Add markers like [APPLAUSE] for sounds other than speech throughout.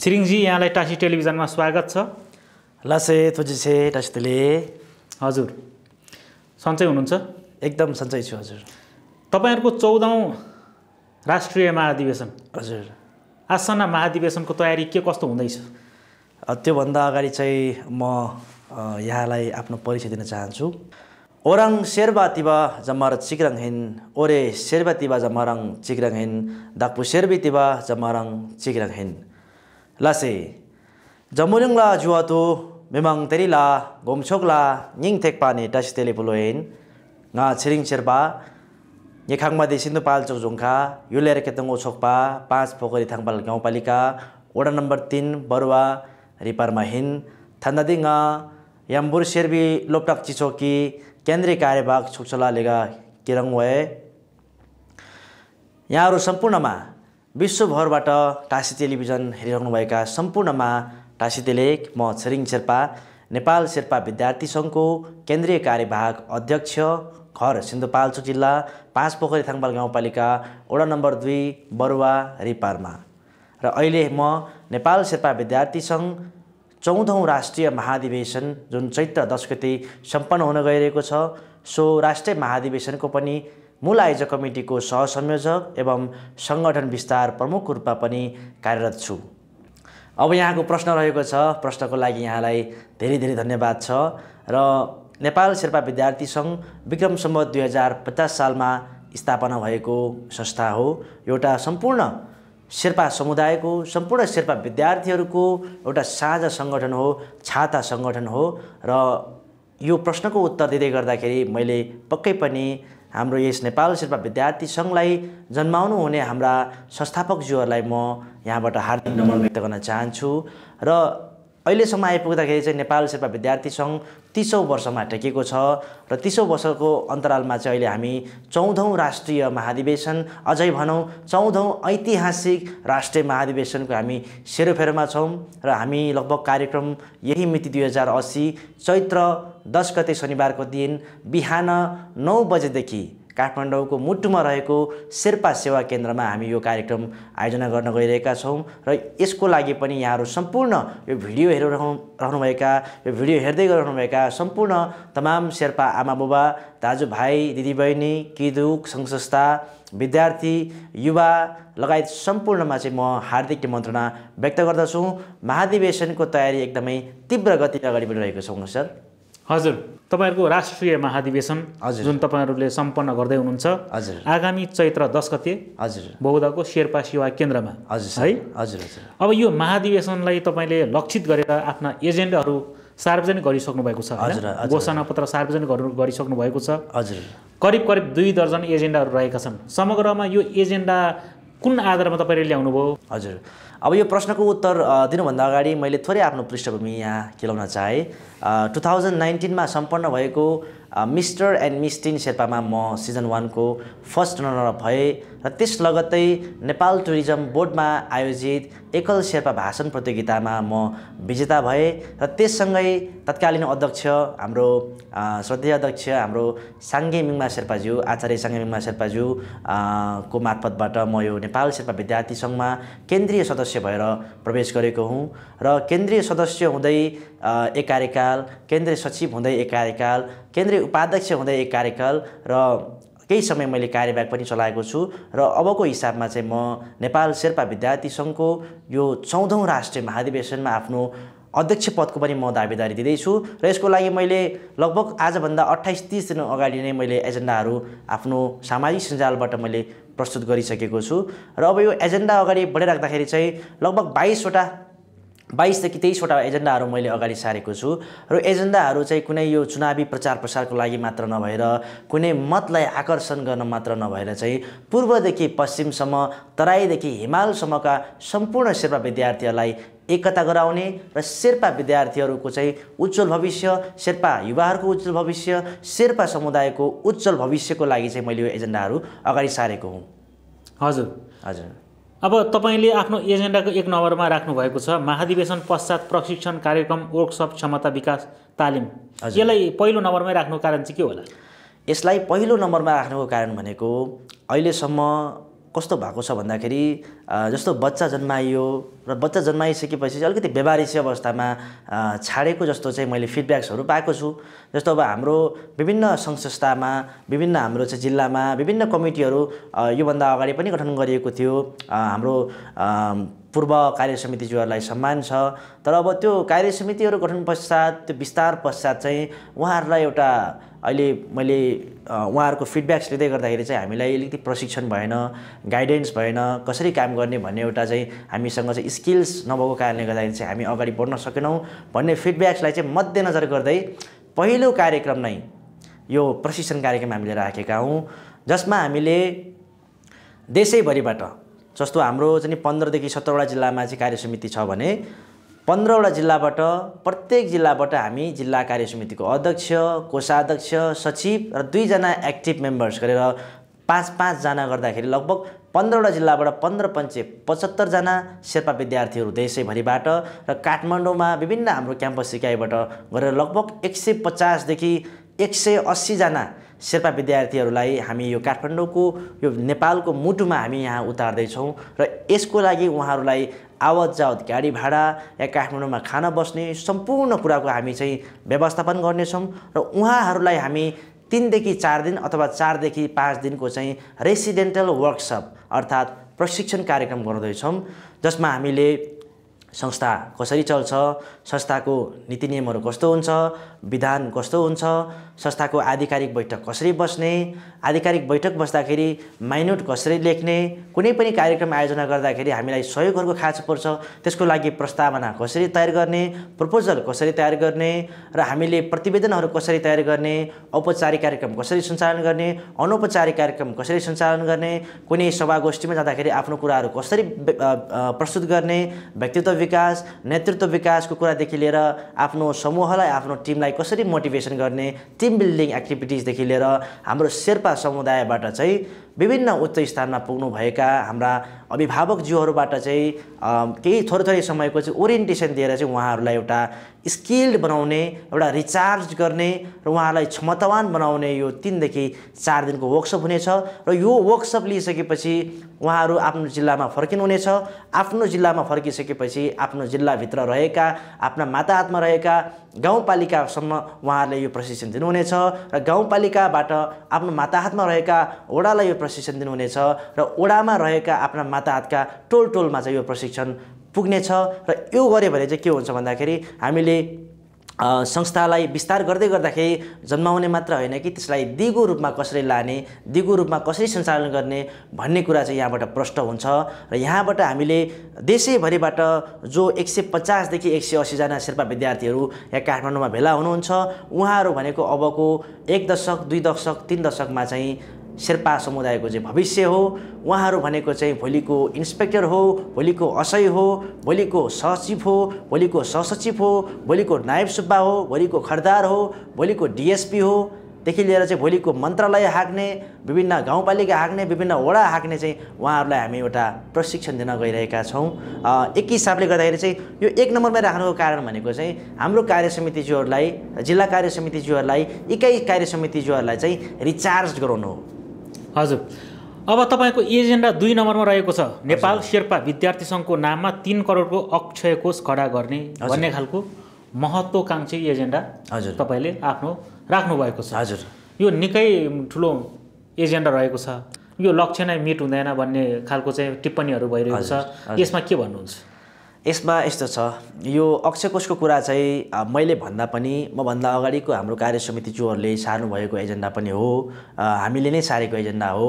छिरिङजी यहाँलाई टासी टेलिभिजनमा स्वागत छ लासे थोजिसे टासी हजुर सन्चै हुनुहुन्छ एकदम सन्चै छु हजुर तपाईँहरूको चौधौँ राष्ट्रिय महाधिवेशन हजुर आसन्न महाधिवेशनको तयारी के कस्तो हुँदैछ त्योभन्दा अगाडि चाहिँ म यहाँलाई आफ्नो परिचय दिन चाहन्छु ओरङ शेर्बातिबा जमार चिक्रङ हिन ओरे शेर्बा जमरङ चिक्रङ हिन दाक्पु शेर्बितिबा जमारङ चिक्रङ हिन lase jamuling la jua tu memang teri la bom chok la nying tek pa ni das tele puloin nga chiring cherba ye ma desin tu pal chok jong jongkha yuler ke tong chok pa pas pokori phokori thangbal gaon palika oda number 3 barwa रिपार Mahin थन्दादिङ याम्बुर शेरबी लोपटाक चिचोकी केन्द्रीय कार्यभाग छुक्चला लेगा किरङ वए यहाँहरू सम्पूर्णमा विश्वभरबाट टासी television हेरिरहनुभएका सम्पूर्णमा टासी तेलेक म छरिङ शेर्पा नेपाल शेर्पा विद्यार्थी सङ्घको केन्द्रीय कार्यवाहक अध्यक्ष घर सिन्धुपाल्चोक जिल्ला पाँच पोखरी थाङपाल गाउँपालिका वडा नम्बर दुई बरुवा रिपारमा र अहिले म नेपाल शेर्पा विद्यार्थी सङ्घ चौधौँ राष्ट्रिय महाधिवेशन जुन चैत्र दस गति सम्पन्न हुन गइरहेको छ सो राष्ट्रिय महाधिवेशनको पनि मूल आयोजक कमिटीको सहसंयोजक एवं सङ्गठन विस्तार प्रमुखको रूपमा पनि कार्यरत छु अब यहाँको प्रश्न रहेको छ प्रश्नको लागि यहाँलाई धेरै धेरै धन्यवाद छ र नेपाल शेर्पा विद्यार्थी सङ्घ विक्रम सम्बत दुई हजार पचास सालमा स्थापना भएको संस्था हो एउटा सम्पूर्ण शेर्पा समुदायको सम्पूर्ण शेर्पा विद्यार्थीहरूको एउटा साझा सङ्गठन हो छाता सङ्गठन हो र यो प्रश्नको उत्तर दिँदै गर्दाखेरि मैले पक्कै पनि हाम्रो यस नेपाल शेर्पा विद्यार्थी सङ्घलाई जन्माउनु हुने हाम्रा संस्थापकज्यूहरूलाई म यहाँबाट हार्दिक नमन व्यक्त गर्न चाहन्छु र अहिलेसम्म आइपुग्दाखेरि चाहिँ नेपाल शेर्पा विद्यार्थी सङ्घ तिसौँ वर्षमा टेकेको छ र तिसौँ वर्षको अन्तरालमा चाहिँ अहिले हामी चौधौँ राष्ट्रिय महाधिवेशन अझै भनौँ चौधौँ ऐतिहासिक राष्ट्रिय महाधिवेशनको हामी सेरोफेरोमा छौँ र हामी लगभग कार्यक्रम यही मिति दुई हजार असी चैत्र दस गते शनिबारको दिन बिहान नौ बजेदेखि काठमाडौँको मुटुमा रहेको शेर्पा सेवा केन्द्रमा हामी यो कार्यक्रम आयोजना गर्न गइरहेका छौँ र यसको लागि पनि यहाँहरू सम्पूर्ण यो भिडियो हेरेर रहनुभएका यो भिडियो हेर्दै गरिरहनुभएका सम्पूर्ण तमाम शेर्पा आमा बुबा दाजुभाइ दिदीबहिनी किदुक सङ्घ संस्था विद्यार्थी युवा लगायत सम्पूर्णमा चाहिँ म हार्दिक निमन्त्रणा व्यक्त गर्दछु महाधिवेशनको तयारी एकदमै तीव्र गतिले अगाडि बढिरहेको छौँ सर हजुर तपाईँहरूको राष्ट्रिय महाधिवेशन हजुर जुन तपाईँहरूले सम्पन्न गर्दै हुनुहुन्छ हजुर आगामी चैत्र दस गते हजुर बौद्धको शेर्पा सेवा केन्द्रमा हजुर है हजुर हजुर अब यो महाधिवेशनलाई तपाईँले लक्षित गरेर आफ्ना एजेन्डाहरू सार्वजनिक गरिसक्नु भएको छ हजुर घोषणा पत्र सार्वजनिक गरिसक्नु भएको छ हजुर करिब करिब दुई दर्जन एजेन्डाहरू रहेका छन् समग्रमा यो एजेन्डा कुन आधारमा तपाईँले ल्याउनुभयो हजुर अब यो प्रश्नको उत्तर दिनुभन्दा अगाडि मैले थोरै आफ्नो पृष्ठभूमि यहाँ खेलाउन चाहेँ टु थाउजन्ड नाइन्टिनमा सम्पन्न भएको मिस्टर एन्ड मिस टिन शेर्पामा म सिजन वानको फर्स्ट रनर भएँ र त्यस लगत्तै नेपाल टुरिज्म बोर्डमा आयोजित एकल शेर्पा भाषण प्रतियोगितामा म विजेता भएँ र त्यससँगै तत्कालीन अध्यक्ष हाम्रो श्रद्धेय अध्यक्ष हाम्रो साङ्गे मिङमा शेर्पाज्यू आचार्य साङ्गे मिङमा शेर्पाज्यू को मार्फतबाट म यो नेपाल शेर्पा विद्यार्थी सङ्घमा केन्द्रीय सदस्य भएर प्रवेश गरेको हुँ र केन्द्रीय सदस्य हुँदै एक कार्यकाल केन्द्रीय सचिव हुँदै एक कार्यकाल केन्द्रीय उपाध्यक्ष हुँदै एक कार्यकाल र केही समय मैले कार्यभाग पनि चलाएको छु र अबको हिसाबमा चाहिँ म नेपाल शेर्पा विद्यार्थी सङ्घको यो चौधौँ राष्ट्रिय महाधिवेशनमा आफ्नो अध्यक्ष पदको पनि म दावेदारी दिँदैछु र यसको लागि मैले लगभग आजभन्दा अट्ठाइस तिस दिन अगाडि नै मैले एजेन्डाहरू आफ्नो सामाजिक सञ्जालबाट मैले प्रस्तुत गरिसकेको छु र अब यो एजेन्डा अगाडि बढाइराख्दाखेरि चाहिँ लगभग बाइसवटा बाइसदेखि तेइसवटा एजेन्डाहरू मैले अगाडि सारेको छु र एजेन्डाहरू चाहिँ कुनै यो चुनावी प्रचार प्रसारको लागि मात्र नभएर कुनै मतलाई आकर्षण गर्न मात्र नभएर चाहिँ पूर्वदेखि पश्चिमसम्म तराईदेखि हिमालसम्मका सम्पूर्ण शेर्पा विद्यार्थीहरूलाई एकता गराउने र शेर्पा विद्यार्थीहरूको चाहिँ उज्जवल भविष्य शेर्पा युवाहरूको उज्जवल भविष्य शेर्पा समुदायको उज्जवल भविष्यको लागि चाहिँ मैले यो एजेन्डाहरू अगाडि सारेको हुँ हजुर हजुर अब तपाईँले आफ्नो एजेन्डाको एक नम्बरमा राख्नुभएको छ महाधिवेशन पश्चात प्रशिक्षण कार्यक्रम वर्कसप क्षमता विकास तालिम यसलाई पहिलो नम्बरमै राख्नुको कारण चाहिँ के होला यसलाई पहिलो नम्बरमा राख्नुको कारण भनेको अहिलेसम्म कस्तो भएको छ भन्दाखेरि जस्तो बच्चा जन्माइयो र बच्चा जन्माइसकेपछि चाहिँ अलिकति व्यवहारिसी अवस्थामा छाडेको जस्तो चाहिँ मैले फिडब्याक्सहरू पाएको छु जस्तो अब हाम्रो विभिन्न सङ्घ संस्थामा विभिन्न हाम्रो चाहिँ जिल्लामा विभिन्न कमिटीहरू योभन्दा अगाडि पनि गठन गरिएको थियो हाम्रो पूर्व कार्य समितिज्यूहरूलाई सम्मान छ तर अब त्यो कार्य समितिहरू गठन पश्चात त्यो विस्तार पश्चात चाहिँ उहाँहरूलाई एउटा अहिले मैले उहाँहरूको फिडब्याक्स लिँदै गर्दाखेरि चाहिँ हामीलाई अलिकति प्रशिक्षण भएन गाइडेन्स भएन कसरी काम गर्ने भन्ने एउटा चाहिँ हामीसँग चाहिँ स्किल्स नभएको कारणले गर्दाखेरि चाहिँ हामी अगाडि बढ्न सकेनौँ भन्ने फिडब्याक्सलाई चाहिँ मध्यनजर गर्दै पहिलो कार्यक्रम नै यो प्रशिक्षण कार्यक्रम हामीले राखेका हौँ जसमा हामीले देशैभरिबाट जस्तो हाम्रो चाहिँ पन्ध्रदेखि सत्रवटा जिल्लामा चाहिँ कार्य समिति छ भने पन्ध्रवटा जिल्लाबाट प्रत्येक जिल्लाबाट हामी जिल्ला कार्य समितिको अध्यक्ष कोषाध्यक्ष सचिव र दुईजना एक्टिभ मेम्बर्स गरेर पाँच पाँचजना गर्दाखेरि लगभग पन्ध्रवटा जिल्लाबाट पन्ध्र पञ्चे पचहत्तरजना शेर्पा विद्यार्थीहरू देशैभरिबाट र काठमाडौँमा विभिन्न हाम्रो क्याम्पस सिकाइबाट गरेर लगभग एक सय पचासदेखि एक सय अस्सीजना शेर्पा विद्यार्थीहरूलाई हामी यो काठमाडौँको यो नेपालको मुटुमा हामी यहाँ उतार्दैछौँ र यसको लागि उहाँहरूलाई आवत जावत गाडी भाडा या काठमाडौँमा खाना बस्ने सम्पूर्ण कुराको हामी चाहिँ व्यवस्थापन गर्नेछौँ र उहाँहरूलाई हामी तिनदेखि चार दिन अथवा चारदेखि पाँच दिनको चाहिँ रेसिडेन्टल वर्कसप अर्थात् प्रशिक्षण कार्यक्रम गर्दैछौँ जसमा हामीले संस्था कसरी चल्छ संस्थाको नीति नियमहरू कस्तो हुन्छ विधान कस्तो हुन्छ संस्थाको आधिकारिक बैठक कसरी बस्ने आधिकारिक बैठक बस्दाखेरि माइन्युट कसरी लेख्ने कुनै पनि कार्यक्रम आयोजना गर्दाखेरि हामीलाई सहयोगहरूको खाँचो पर्छ त्यसको लागि प्रस्तावना कसरी तयार गर्ने प्रपोजल कसरी तयार गर्ने र हामीले प्रतिवेदनहरू कसरी तयार गर्ने औपचारिक कार्यक्रम कसरी सञ्चालन गर्ने अनौपचारिक कार्यक्रम कसरी सञ्चालन गर्ने कुनै सभा गोष्ठीमा जाँदाखेरि आफ्नो कुराहरू कसरी प्रस्तुत गर्ने व्यक्तित्व विकास नेतृत्व विकासको कुरा परिवारदेखि लिएर आफ्नो समूहलाई आफ्नो टिमलाई कसरी मोटिभेसन गर्ने टिम बिल्डिङ एक्टिभिटिजदेखि लिएर हाम्रो शेर्पा समुदायबाट चाहिँ विभिन्न उच्च स्थानमा पुग्नुभएका हाम्रा अभिभावकज्यूहरूबाट चाहिँ केही थोरै थोरै समयको चाहिँ ओरिएन्टेसन दिएर चाहिँ उहाँहरूलाई एउटा स्किल्ड बनाउने एउटा रिचार्ज गर्ने र उहाँलाई क्षमतावान बनाउने यो तिनदेखि चार दिनको वर्कसप हुनेछ र यो वर्कसप लिइसकेपछि उहाँहरू आफ्नो जिल्लामा फर्किनुहुनेछ आफ्नो जिल्लामा फर्किसकेपछि आफ्नो जिल्लाभित्र रहेका आफ्ना माता हातमा रहेका गाउँपालिकासम्म उहाँहरूले यो प्रशिक्षण दिनुहुनेछ र गाउँपालिकाबाट आफ्नो माताहातमा रहेका ओडालाई यो प्रशिक्षण दिनुहुनेछ र ओडामा रहेका आफ्ना माताहातका टोल टोलमा चाहिँ यो प्रशिक्षण पुग्नेछ र यो गऱ्यो भने चाहिँ के हुन्छ भन्दाखेरि हामीले संस्थालाई विस्तार गर्दै गर्दाखेरि जन्माउने मात्र होइन कि त्यसलाई दिगो रूपमा कसरी लाने दिगो रूपमा कसरी सञ्चालन गर्ने भन्ने कुरा चाहिँ यहाँबाट प्रष्ट हुन्छ र यहाँबाट हामीले देशैभरिबाट जो एक सय पचासदेखि एक सय असीजना शेर्पा विद्यार्थीहरू यहाँ काठमाडौँमा भेला हुनुहुन्छ उहाँहरू भनेको अबको एक दशक दुई दशक तिन दशकमा चाहिँ शेर्पा समुदायको चाहिँ भविष्य हो उहाँहरू भनेको चाहिँ भोलिको इन्सपेक्टर हो भोलिको असय हो भोलिको सचिव हो भोलिको सहसचिव हो भोलिको नायब सुब्बा हो भोलिको खरदार हो भोलिको डिएसपी हो देखि लिएर चाहिँ भोलिको मन्त्रालय हाक्ने विभिन्न गाउँपालिका हाक्ने विभिन्न वडा हाक्ने चाहिँ उहाँहरूलाई हामी एउटा प्रशिक्षण दिन गइरहेका छौँ एक हिसाबले गर्दाखेरि चाहिँ यो एक नम्बरमा राख्नुको कारण भनेको चाहिँ हाम्रो कार्य समितिज्यूहरूलाई जिल्ला कार्य समितिज्यूहरूलाई एकै कार्य समितिज्यूहरूलाई चाहिँ रिचार्ज गराउनु हो हजुर अब तपाईँको एजेन्डा दुई नम्बरमा रहेको छ नेपाल शेर्पा विद्यार्थी सङ्घको नाममा तिन करोडको अक्षय कोष खडा गर्ने भन्ने खालको महत्त्वकाङ्क्षी एजेन्डा हजुर तपाईँले आफ्नो राख्नुभएको छ हजुर यो निकै ठुलो एजेन्डा रहेको छ यो लक्ष्य नै मिट हुँदैन भन्ने खालको चाहिँ टिप्पणीहरू भइरहेको छ यसमा के भन्नुहुन्छ यसमा यस्तो छ यो अक्षय कोषको कुरा चाहिँ मैले भन्दा पनि मभन्दा अगाडिको हाम्रो कार्य समिति समितिज्यूहरूले सार्नुभएको एजेन्डा पनि हो हामीले नै सारेको एजेन्डा हो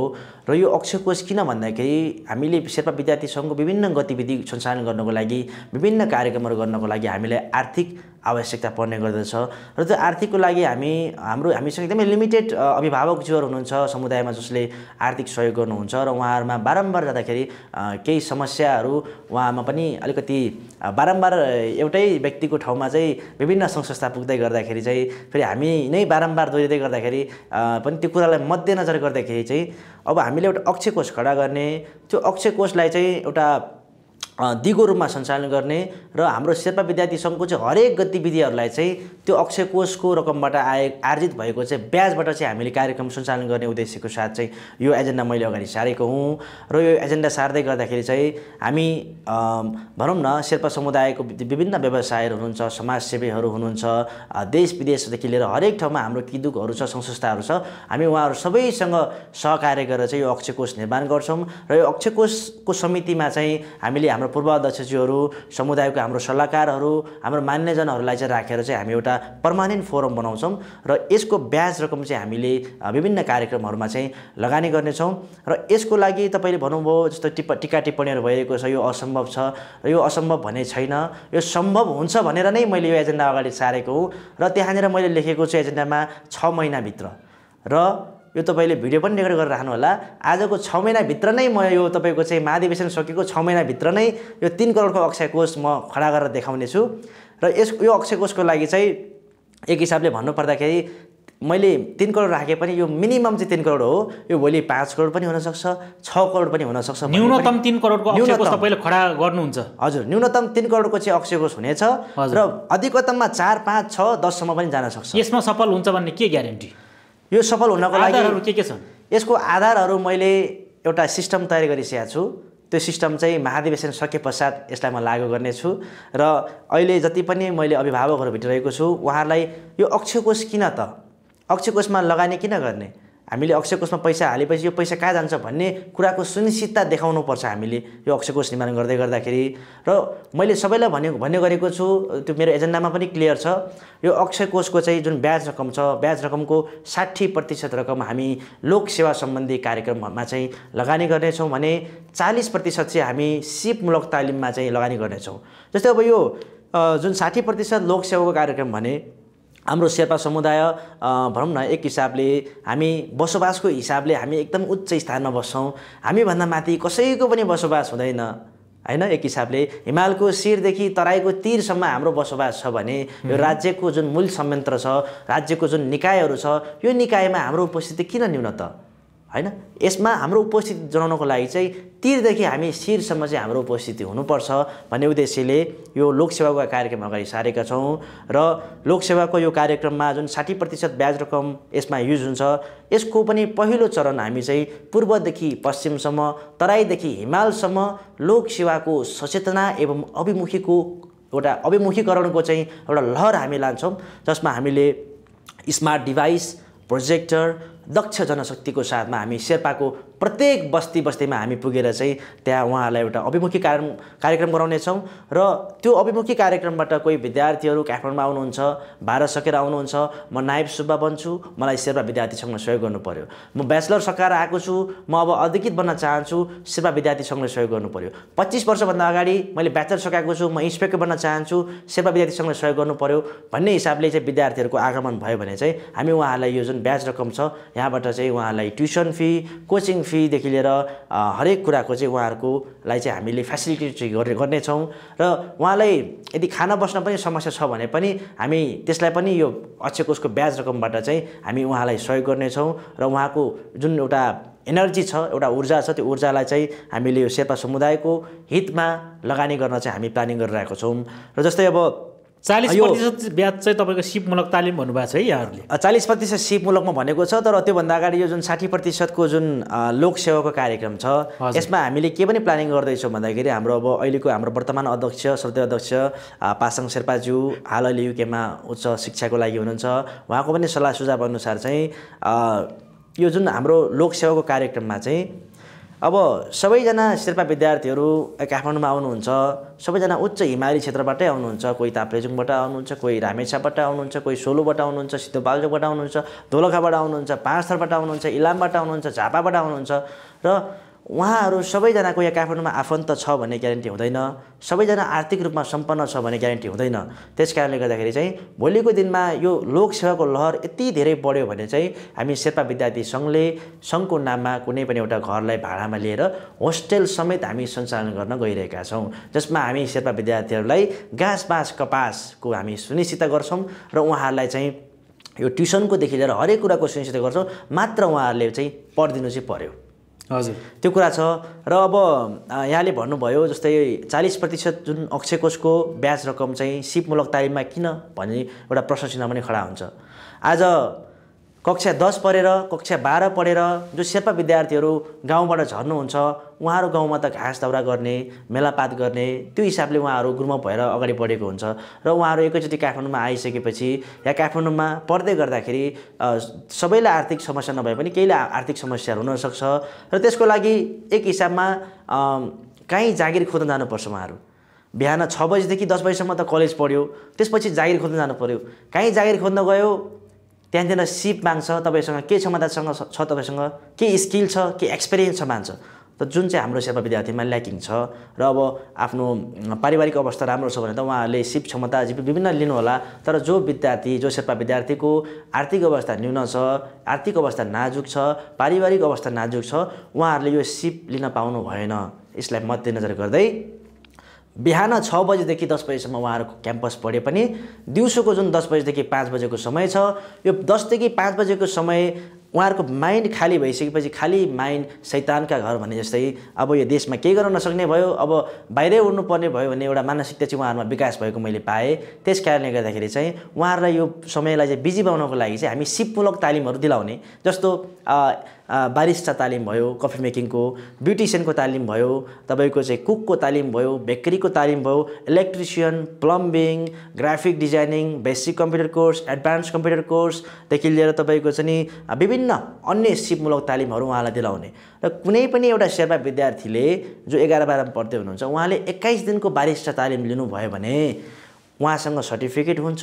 र यो अक्षय कोष किन भन्दाखेरि हामीले शेर्पा विद्यार्थी सङ्घको विभिन्न गतिविधि सञ्चालन गर्नको लागि विभिन्न कार्यक्रमहरू गर्नको लागि हामीलाई आर्थिक आवश्यकता पर्ने गर्दछ र त्यो आर्थिकको लागि हामी हाम्रो हामीसँग एकदमै लिमिटेड अभिभावकज्यूहरू हुनुहुन्छ समुदायमा जसले आर्थिक सहयोग गर्नुहुन्छ र उहाँहरूमा बारम्बार जाँदाखेरि केही समस्याहरू उहाँमा पनि अलिकति बारम्बार एउटै व्यक्तिको ठाउँमा चाहिँ विभिन्न सङ्घ संस्था पुग्दै गर्दाखेरि चाहिँ फेरि हामी नै बारम्बार दोहोरिँदै गर्दाखेरि पनि त्यो कुरालाई मध्यनजर गर्दाखेरि चाहिँ अब हामीले एउटा अक्षय कोष खडा गर्ने त्यो अक्षय कोषलाई चाहिँ एउटा दिगो रूपमा सञ्चालन गर्ने र हाम्रो शेर्पा विद्यार्थी सङ्घको चाहिँ हरेक गतिविधिहरूलाई चाहिँ त्यो अक्षय कोषको रकमबाट आए आर्जित भएको चाहिँ ब्याजबाट चाहिँ हामीले कार्यक्रम सञ्चालन गर्ने उद्देश्यको साथ चाहिँ यो एजेन्डा मैले अगाडि सारेको हुँ र यो एजेन्डा सार्दै गर्दाखेरि चाहिँ हामी भनौँ न शेर्पा समुदायको विभिन्न व्यवसायहरू हुनुहुन्छ समाजसेवीहरू हुनुहुन्छ देश विदेशदेखि लिएर हरेक ठाउँमा हाम्रो किदुकहरू छ संस्थाहरू छ हामी उहाँहरू सबैसँग सहकार्य गरेर चाहिँ यो अक्षय कोष निर्माण गर्छौँ र यो अक्षय कोषको समितिमा चाहिँ हामीले हाम्रो पूर्व अध्यक्षज्यूहरू समुदायको हाम्रो सल्लाहकारहरू हाम्रो मान्यजनहरूलाई चाहिँ राखेर चाहिँ हामी एउटा पर्मानेन्ट फोरम बनाउँछौँ र यसको ब्याज रकम चाहिँ हामीले विभिन्न कार्यक्रमहरूमा चाहिँ लगानी गर्नेछौँ र यसको लागि तपाईँले भन्नुभयो जस्तो टिप टिका टिप्पणीहरू भइरहेको छ यो असम्भव छ र यो असम्भव भने छैन यो सम्भव हुन्छ भनेर नै मैले यो एजेन्डा अगाडि सारेको हुँ र त्यहाँनिर मैले लेखेको छु एजेन्डामा छ महिनाभित्र र यो तपाईँले भिडियो पनि रेकर्ड गरेर राख्नुहोला आजको छ महिनाभित्र नै म यो तपाईँको चाहिँ महाधिवेशन सकेको छ महिनाभित्र नै यो तिन करोडको अक्षय कोष म खडा गरेर देखाउनेछु र यस यो अक्षय कोषको लागि चाहिँ एक हिसाबले भन्नुपर्दाखेरि मैले तिन करोड राखे पनि यो मिनिमम चाहिँ तिन करोड हो यो भोलि पाँच करोड पनि हुनसक्छ छ करोड पनि हुनसक्छ न्यूनतम तिन करोडको तपाईँले खडा गर्नुहुन्छ हजुर न्यूनतम तिन करोडको चाहिँ अक्षय कोष हुनेछ र अधिकतममा चार पाँच छ दससम्म पनि जान सक्छ यसमा सफल हुन्छ भन्ने के ग्यारेन्टी यो सफल हुनको लागि के के छ यसको आधारहरू मैले एउटा सिस्टम तयार गरिसकेको छु त्यो सिस्टम चाहिँ महाधिवेशन सके पश्चात यसलाई म लागु गर्नेछु र अहिले जति पनि मैले अभिभावकहरू भेटिरहेको छु उहाँहरूलाई यो अक्षकोष किन त अक्षकोषमा लगानी किन गर्ने हामीले अक्षयकोषमा पैसा हालेपछि यो पैसा कहाँ जान्छ भन्ने कुराको सुनिश्चितता देखाउनुपर्छ हामीले यो अक्षयकोष निर्माण गर्दै गर्दाखेरि र मैले सबैलाई भने भन्ने गरेको छु त्यो मेरो एजेन्डामा पनि क्लियर छ यो अक्षय कोषको चाहिँ जुन ब्याज रकम छ ब्याज रकमको साठी प्रतिशत रकम हामी लोकसेवा सम्बन्धी कार्यक्रममा चाहिँ लगानी गर्नेछौँ भने चालिस प्रतिशत चाहिँ हामी सिपमूलक तालिममा चाहिँ लगानी गर्नेछौँ जस्तै अब यो जुन साठी प्रतिशत लोकसेवाको कार्यक्रम भने हाम्रो शेर्पा समुदाय भनौँ न एक हिसाबले हामी बसोबासको हिसाबले हामी एकदम उच्च स्थानमा बस्छौँ हामीभन्दा माथि कसैको पनि बसोबास हुँदैन होइन एक हिसाबले हिमालको शिरदेखि तराईको तिरसम्म हाम्रो बसोबास छ भने यो राज्यको जुन मूल संयन्त्र छ राज्यको जुन निकायहरू छ यो निकायमा हाम्रो उपस्थिति किन न्यून त होइन यसमा हाम्रो उपस्थिति जनाउनको लागि चाहिँ तिरदेखि हामी शिरसम्म चाहिँ हाम्रो उपस्थिति हुनुपर्छ भन्ने उद्देश्यले यो लोकसेवाको कार्यक्रम अगाडि सारेका छौँ र लोकसेवाको यो कार्यक्रममा जुन साठी प्रतिशत ब्याज रकम यसमा युज हुन्छ यसको पनि पहिलो चरण हामी चाहिँ पूर्वदेखि पश्चिमसम्म तराईदेखि हिमालसम्म लोकसेवाको सचेतना एवं अभिमुखीको एउटा अभिमुखीकरणको चाहिँ एउटा लहर हामी लान्छौँ जसमा हामीले स्मार्ट डिभाइस प्रोजेक्टर दक्ष जनशक्तिको साथमा हामी शेर्पाको प्रत्येक बस्ती बस्तीमा हामी पुगेर चाहिँ त्यहाँ उहाँहरूलाई एउटा अभिमुखी कार्यक्रम कार्यक्रम गराउनेछौँ र त्यो अभिमुखी कार्यक्रमबाट कोही विद्यार्थीहरू काठमाडौँमा आउनुहुन्छ भारत सकेर आउनुहुन्छ म नायब सुब्बा बन्छु मलाई शेर्पा विद्यार्थी सङ्घले सहयोग गर्नु पऱ्यो म ब्याचलर सकाएर आएको छु म अब अधिकृत बन्न चाहन्छु शेर्पा विद्यार्थी सङ्घले सहयोग गर्नु पऱ्यो पच्चिस वर्षभन्दा अगाडि मैले ब्याचलर सकाएको छु म इन्सपेक्टर बन्न चाहन्छु शेर्पा विद्यार्थीसँग सहयोग गर्नु पऱ्यो भन्ने हिसाबले चाहिँ विद्यार्थीहरूको आगमन भयो भने चाहिँ हामी उहाँहरूलाई यो जुन ब्याज रकम छ यहाँबाट चाहिँ उहाँहरूलाई ट्युसन फी कोचिङ फीदेखि लिएर हरेक कुराको चाहिँ उहाँहरूकोलाई चाहिँ हामीले फेसिलिटेट चाहिँ गर्ने गर्नेछौँ र उहाँलाई यदि खाना बस्न पनि समस्या छ भने पनि हामी त्यसलाई पनि यो अक्षय कोषको ब्याज रकमबाट चाहिँ हामी उहाँलाई सहयोग गर्नेछौँ र उहाँको जुन एउटा एनर्जी छ एउटा ऊर्जा छ त्यो ऊर्जालाई चाहिँ हामीले यो शेर्पा समुदायको हितमा लगानी गर्न चाहिँ हामी प्लानिङ गरिरहेको छौँ र जस्तै अब चालिस प्रतिशत ब्याज चाहिँ तपाईँको सिपमूलक तालिम भन्नुभएको छ है यहाँहरूले चालिस प्रतिशत सिपमूलकमा भनेको छ तर त्योभन्दा अगाडि यो जुन साठी प्रतिशतको जुन लोकसेवाको कार्यक्रम छ यसमा हामीले के पनि प्लानिङ गर्दैछौँ भन्दाखेरि हाम्रो अब अहिलेको हाम्रो वर्तमान अध्यक्ष श्रोते अध्यक्ष पासाङ शेर्पाज्यू हाल अहिले युकेमा उच्च शिक्षाको लागि हुनुहुन्छ उहाँको पनि सल्लाह सुझाव अनुसार चाहिँ यो जुन हाम्रो लोकसेवाको कार्यक्रममा चाहिँ अब सबैजना शेर्पा विद्यार्थीहरू काठमाडौँमा आउनुहुन्छ सबैजना उच्च हिमाली क्षेत्रबाटै आउनुहुन्छ कोही ताप्लेजुङबाट आउनुहुन्छ कोही रामेछाबाट आउनुहुन्छ कोही सोलोबाट आउनुहुन्छ सिद्धोपाल्चोकबाट आउनुहुन्छ दोलखाबाट आउनुहुन्छ पाँचथरबाट आउनुहुन्छ इलामबाट आउनुहुन्छ झापाबाट आउनुहुन्छ र उहाँहरू सबैजनाको यहाँ काठमाडौँमा आफन्त छ भन्ने ग्यारेन्टी हुँदैन सबैजना आर्थिक रूपमा सम्पन्न छ भन्ने ग्यारेन्टी हुँदैन त्यस कारणले गर्दाखेरि चाहिँ भोलिको दिनमा यो लोकसेवाको लहर यति धेरै बढ्यो भने चाहिँ हामी शेर्पा विद्यार्थी सङ्घले सङ्घको नाममा कुनै पनि एउटा घरलाई भाडामा लिएर होस्टेल समेत हामी सञ्चालन गर्न गइरहेका छौँ जसमा हामी शेर्पा विद्यार्थीहरूलाई घाँस बाँस कपासको हामी सुनिश्चित गर्छौँ र उहाँहरूलाई चाहिँ यो ट्युसनकोदेखि लिएर हरेक कुराको सुनिश्चित गर्छौँ मात्र उहाँहरूले चाहिँ पढिदिनु चाहिँ पर्यो हजुर त्यो कुरा छ र अब यहाँले भन्नुभयो जस्तै चालिस प्रतिशत जुन अक्षय कोषको ब्याज रकम चाहिँ सिपमूलक तालिममा किन भन्ने एउटा प्रश्न चिन्ह पनि खडा हुन्छ आज कक्षा दस पढेर कक्षा बाह्र पढेर जो शेर्पा विद्यार्थीहरू गाउँबाट झर्नुहुन्छ उहाँहरू गाउँमा त घाँस दाउरा गर्ने मेलापात गर्ने त्यो हिसाबले उहाँहरू गुरुमुख भएर अगाडि बढेको हुन्छ र उहाँहरू एकैचोटि काठमाडौँमा आइसकेपछि या काठमाडौँमा पढ्दै गर्दाखेरि सबैलाई आर्थिक समस्या नभए पनि केहीलाई आर्थिक समस्याहरू हुनसक्छ र त्यसको लागि एक हिसाबमा काहीँ जागिर खोज्न जानुपर्छ उहाँहरू बिहान छ बजीदेखि दस बजीसम्म त कलेज पढ्यो त्यसपछि जागिर खोज्न जानु पऱ्यो काहीँ जागिर खोज्न गयो त्यहाँदेखि सिप माग्छ तपाईँसँग के क्षमतासँग छ तपाईँसँग के स्किल छ के एक्सपिरियन्स छ मान्छ त जुन चाहिँ हाम्रो शेर्पा विद्यार्थीमा ल्याकिङ छ र अब आफ्नो पारिवारिक अवस्था राम्रो छ भने त उहाँहरूले सिप क्षमता जिप विभिन्न लिनुहोला तर जो विद्यार्थी जो शेर्पा विद्यार्थीको आर्थिक अवस्था न्यून छ आर्थिक अवस्था नाजुक छ पारिवारिक अवस्था नाजुक छ उहाँहरूले यो सिप लिन पाउनु भएन यसलाई मध्यनजर गर्दै बिहान छ बजीदेखि दस बजीसम्म उहाँहरूको क्याम्पस पढे पनि दिउँसोको जुन दस बजीदेखि पाँच बजेको समय छ यो दसदेखि पाँच बजेको समय उहाँहरूको माइन्ड खाली भइसकेपछि खाली माइन्ड सैतानका घर भने जस्तै अब यो देशमा केही गर्न नसक्ने भयो अब बाहिरै उड्नुपर्ने भयो भने एउटा मानसिकता चाहिँ उहाँहरूमा विकास भएको मैले पाएँ त्यस कारणले गर्दाखेरि चाहिँ उहाँहरूलाई यो समयलाई चाहिँ बिजी बनाउनको लागि चाहिँ हामी सिपमूलक तालिमहरू दिलाउने जस्तो बारिस्टा तालिम भयो कफी मेकिङको ब्युटिसियनको तालिम भयो तपाईँको चाहिँ कुकको तालिम भयो बेकरीको तालिम भयो electrician plumbing graphic designing basic computer course advance computer कोर्सदेखि लिएर तपाईँको चाहिँ नि विभिन्न अन्य सिपमूलक तालिमहरू उहाँलाई दिलाउने र कुनै पनि एउटा शेर्पा विद्यार्थीले जो एघार बाह्रमा पढ्दै हुनुहुन्छ उहाँले एक्काइस दिनको बारिस्टा तालिम लिनुभयो भने उहाँसँग सर्टिफिकेट हुन्छ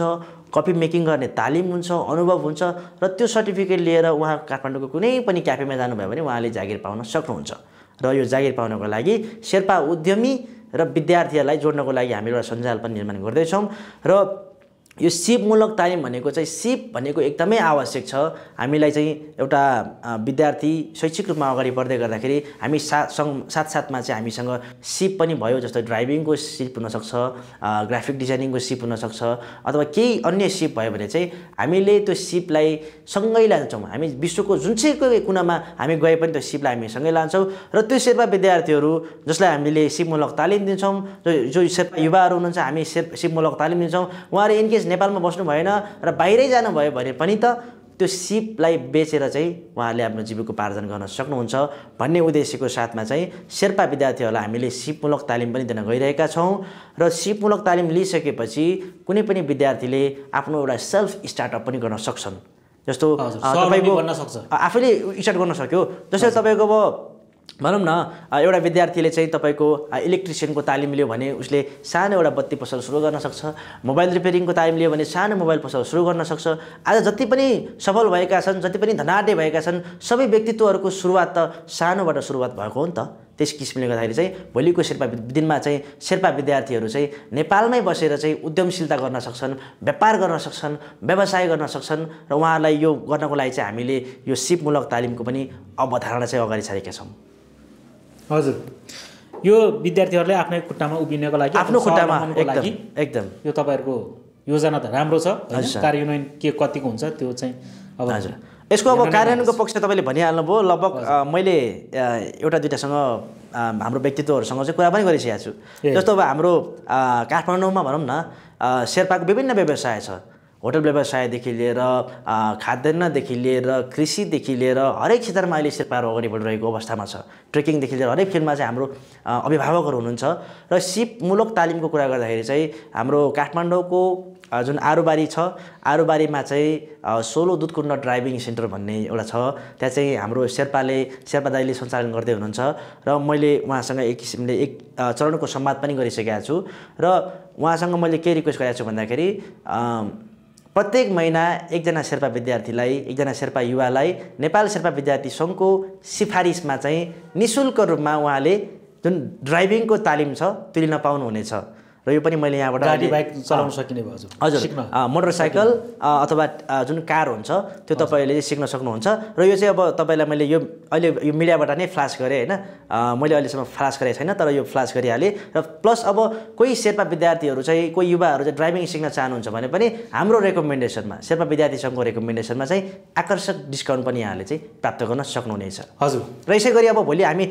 कपी मेकिङ गर्ने तालिम हुन्छ अनुभव हुन्छ र त्यो सर्टिफिकेट लिएर उहाँ काठमाडौँको कुनै पनि क्याफेमा जानुभयो भने उहाँले जागिर पाउन सक्नुहुन्छ र यो जागिर पाउनको लागि शेर्पा उद्यमी र विद्यार्थीहरूलाई जोड्नको लागि हामी एउटा सञ्जाल पनि निर्माण गर्दैछौँ र यो सिपमूलक तालिम भनेको चाहिँ सिप भनेको एकदमै आवश्यक छ हामीलाई चाहिँ एउटा विद्यार्थी शैक्षिक रूपमा अगाडि बढ्दै गर्दाखेरि हामी साथसँग साथसाथमा चाहिँ हामीसँग सिप पनि भयो जस्तो ड्राइभिङको सिप हुनसक्छ ग्राफिक डिजाइनिङको सिप हुनसक्छ अथवा केही अन्य सिप भयो भने चाहिँ हामीले त्यो सिपलाई सँगै लान्छौँ हामी विश्वको जुन चाहिँ कुनामा हामी गए पनि त्यो सिपलाई हामी सँगै लान्छौँ र त्यो शेर्पा विद्यार्थीहरू जसलाई हामीले सिपमूलक तालिम दिन्छौँ जो जो शेर्पा युवाहरू हुनुहुन्छ हामी सेप सिपमूलक तालिम दिन्छौँ उहाँहरू इनकेस नेपालमा बस्नु भएन र बाहिरै जानुभयो भने पनि त त्यो सिपलाई बेचेर चाहिँ उहाँहरूले आफ्नो जीविकोपार्जन गर्न सक्नुहुन्छ भन्ने उद्देश्यको साथमा चाहिँ शेर्पा विद्यार्थीहरूलाई हामीले सिपमूलक तालिम पनि दिन गइरहेका छौँ र सिपमूलक तालिम लिइसकेपछि कुनै पनि विद्यार्थीले आफ्नो एउटा सेल्फ स्टार्टअप पनि गर्न सक्छन् जस्तो तपाईँको आफैले स्टार्ट गर्न सक्यो जस्तै तपाईँको अब भनौँ न एउटा विद्यार्थीले चाहिँ तपाईँको इलेक्ट्रिसियनको तालिम लियो भने उसले सानो एउटा बत्ती पसल सुरु गर्न सक्छ मोबाइल रिपेयरिङको तालिम लियो भने सानो मोबाइल पसल सुरु गर्न सक्छ आज जति पनि सफल भएका छन् जति पनि धनाढ्य भएका छन् सबै व्यक्तित्वहरूको सुरुवात त सानोबाट सुरुवात भएको हो नि त त्यस किसिमले गर्दाखेरि चाहिँ भोलिको शेर्पा दिनमा चाहिँ शेर्पा विद्यार्थीहरू चाहिँ नेपालमै बसेर चाहिँ उद्यमशीलता गर्न सक्छन् व्यापार गर्न सक्छन् व्यवसाय गर्न सक्छन् र उहाँहरूलाई यो गर्नको लागि चाहिँ हामीले यो सिपमूलक तालिमको पनि अवधारणा चाहिँ अगाडि सारेका छौँ हजुर यो विद्यार्थीहरूले आफ्नै खुट्टामा उभिनको लागि आफ्नो खुट्टामा लागि एकदम यो तपाईँहरूको योजना त राम्रो छ कार्यान्वयन के कतिको हुन्छ त्यो चाहिँ अब हजुर यसको अब कार्यान्वयनको पक्ष तपाईँले भनिहाल्नुभयो लगभग मैले एउटा दुइटासँग हाम्रो व्यक्तित्वहरूसँग चाहिँ कुरा पनि गरिसकेको छु जस्तो अब हाम्रो काठमाडौँमा भनौँ न शेर्पाको विभिन्न व्यवसाय छ होटल व्यवसायदेखि लिएर खाद्यान्नदेखि लिएर कृषिदेखि लिएर हरेक क्षेत्रमा अहिले शेर्पाहरू अगाडि बढिरहेको अवस्थामा छ ट्रेकिङदेखि लिएर हरेक फिल्डमा चाहिँ हाम्रो अभिभावकहरू हुनुहुन्छ र सिपमूलक तालिमको कुरा गर्दाखेरि चाहिँ हाम्रो काठमाडौँको जुन आरुबारी छ आरुबारीमा चाहिँ सोलो दुधकुण्ड ड्राइभिङ सेन्टर भन्ने एउटा छ त्यहाँ चाहिँ हाम्रो शेर्पाले शेर्पा दाईले सञ्चालन गर्दै हुनुहुन्छ र मैले उहाँसँग एक किसिमले एक चरणको संवाद पनि गरिसकेको छु र उहाँसँग मैले के रिक्वेस्ट गरेको छु भन्दाखेरि प्रत्येक महिना एकजना शेर्पा विद्यार्थीलाई एकजना शेर्पा युवालाई नेपाल शेर्पा विद्यार्थी सङ्घको सिफारिसमा चाहिँ नि शुल्क रूपमा उहाँले जुन ड्राइभिङको तालिम छ त्यो लिन पाउनुहुनेछ र यो पनि मैले यहाँबाट गाडी बाइक चलाउन सकिने भयो हजुर मोटरसाइकल अथवा जुन कार हुन्छ त्यो तपाईँले सिक्न सक्नुहुन्छ र यो चाहिँ अब तपाईँलाई मैले यो अहिले यो मिडियाबाट नै फ्लास गरेँ होइन मैले अहिलेसम्म फ्लास गरेको छैन तर यो फ्लास गरिहालेँ र प्लस अब कोही शेर्पा विद्यार्थीहरू चाहिँ कोही युवाहरू चाहिँ ड्राइभिङ सिक्न चाहनुहुन्छ भने पनि हाम्रो रेकमेन्डेसनमा शेर्पा विद्यार्थी सङ्घको रेकमेन्डेसनमा चाहिँ आकर्षक डिस्काउन्ट पनि यहाँले चाहिँ प्राप्त गर्न सक्नुहुनेछ हजुर र यसै गरी अब भोलि हामी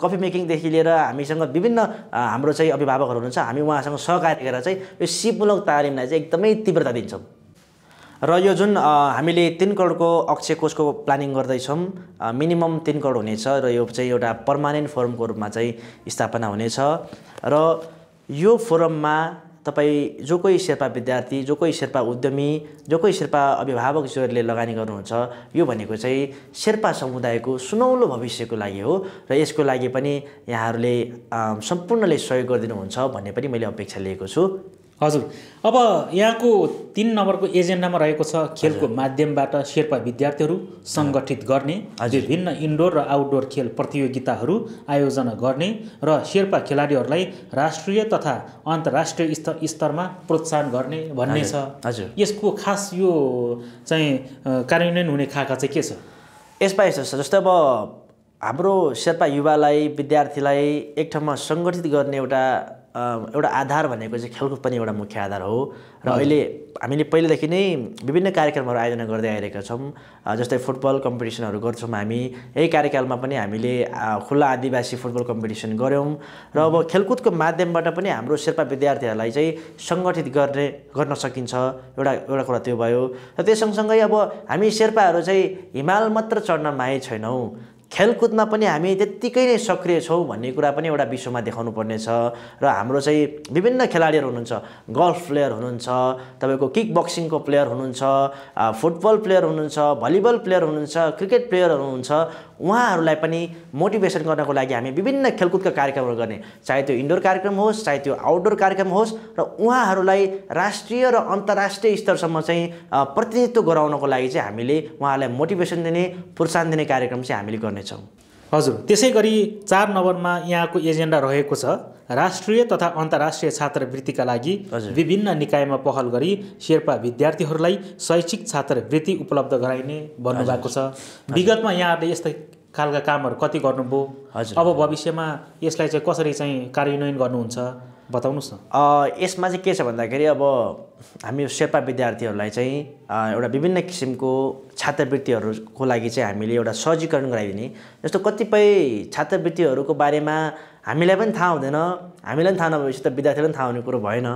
कफी मेकिङदेखि लिएर हामीसँग विभिन्न हाम्रो चाहिँ अभिभावकहरू हुनुहुन्छ हामी उहाँ उहाँसँग सहकार्य गरेर चाहिँ यो सिपमूलक तालिमलाई चाहिँ एकदमै तीव्रता दिन्छौँ र यो जुन हामीले तिन करोडको अक्षय कोषको प्लानिङ गर्दैछौँ मिनिमम तिन करोड हुनेछ र यो चाहिँ एउटा पर्मानेन्ट फोरमको रूपमा चाहिँ स्थापना हुनेछ र यो फोरममा तपाईँ जो कोही शेर्पा विद्यार्थी जो कोही शेर्पा उद्यमी जो कोही शेर्पा अभिभावकज्यूहरूले लगानी गर्नुहुन्छ यो भनेको चाहिँ शेर्पा समुदायको सुनौलो भविष्यको लागि हो र यसको लागि पनि यहाँहरूले सम्पूर्णले सहयोग गरिदिनुहुन्छ भन्ने पनि मैले अपेक्षा लिएको छु हजुर अब यहाँको तिन नम्बरको एजेन्डामा रहेको छ खेलको माध्यमबाट शेर्पा विद्यार्थीहरू सङ्गठित गर्ने विभिन्न इन्डोर र आउटडोर खेल प्रतियोगिताहरू आयोजना गर्ने र शेर्पा खेलाडीहरूलाई राष्ट्रिय तथा अन्तर्राष्ट्रिय स्तर स्तरमा प्रोत्साहन गर्ने भन्ने छ हजुर यसको खास यो चाहिँ कार्यान्वयन हुने खाका चाहिँ के छ यसमा यस्तो छ जस्तै अब हाम्रो शेर्पा युवालाई विद्यार्थीलाई एक ठाउँमा सङ्गठित गर्ने एउटा एउटा आधार भनेको चाहिँ खेलकुद पनि एउटा मुख्य आधार हो र अहिले हामीले पहिलेदेखि नै विभिन्न कार्यक्रमहरू आयोजना गर्दै आइरहेका छौँ जस्तै फुटबल कम्पिटिसनहरू गर्छौँ हामी यही कार्यकालमा पनि हामीले खुल्ला आदिवासी फुटबल कम्पिटिसन गऱ्यौँ र अब खेलकुदको माध्यमबाट पनि हाम्रो शेर्पा विद्यार्थीहरूलाई चाहिँ सङ्गठित गर्ने गर्न सकिन्छ एउटा एउटा कुरा त्यो भयो र त्यो सँगसँगै अब हामी शेर्पाहरू चाहिँ हिमाल मात्र चढ्न माए छैनौँ खेलकुदमा पनि हामी त्यत्तिकै नै सक्रिय छौँ भन्ने कुरा पनि एउटा विश्वमा देखाउनु पर्नेछ र हाम्रो चाहिँ विभिन्न खेलाडीहरू हुनुहुन्छ गल्फ प्लेयर हुनुहुन्छ तपाईँको किक बक्सिङको प्लेयर हुनुहुन्छ फुटबल प्लेयर हुनुहुन्छ भलिबल प्लेयर हुनुहुन्छ क्रिकेट प्लेयरहरू हुनुहुन्छ उहाँहरूलाई पनि मोटिभेसन गर्नको लागि हामी विभिन्न खेलकुदका कार्यक्रमहरू गर्ने चाहे त्यो इन्डोर कार्यक्रम होस् चाहे त्यो आउटडोर कार्यक्रम होस् र उहाँहरूलाई राष्ट्रिय र अन्तर्राष्ट्रिय स्तरसम्म चाहिँ प्रतिनिधित्व गराउनको लागि चाहिँ हामीले उहाँहरूलाई मोटिभेसन दिने प्रोत्साहन दिने कार्यक्रम चाहिँ हामीले गर्नेछौँ हजुर त्यसै गरी चार नम्बरमा यहाँको एजेन्डा रहेको छ राष्ट्रिय तथा अन्तर्राष्ट्रिय छात्रवृत्तिका लागि विभिन्न निकायमा पहल गरी शेर्पा विद्यार्थीहरूलाई शैक्षिक छात्रवृत्ति उपलब्ध गराइने भन्नुभएको छ विगतमा यहाँहरूले यस्तै खालका कामहरू कति गर्नुभयो अब भविष्यमा यसलाई चाहिँ कसरी चाहिँ कार्यान्वयन गर्नुहुन्छ बताउनुहोस् न यसमा चाहिँ के छ भन्दाखेरि अब हामी शेर्पा विद्यार्थीहरूलाई चाहिँ एउटा विभिन्न किसिमको छात्रवृत्तिहरूको लागि चाहिँ हामीले एउटा सहजीकरण गराइदिने जस्तो कतिपय छात्रवृत्तिहरूको बारेमा हामीलाई पनि थाहा हुँदैन हामीलाई पनि थाहा नभएपछि त विद्यार्थीलाई पनि थाहा हुने कुरो भएन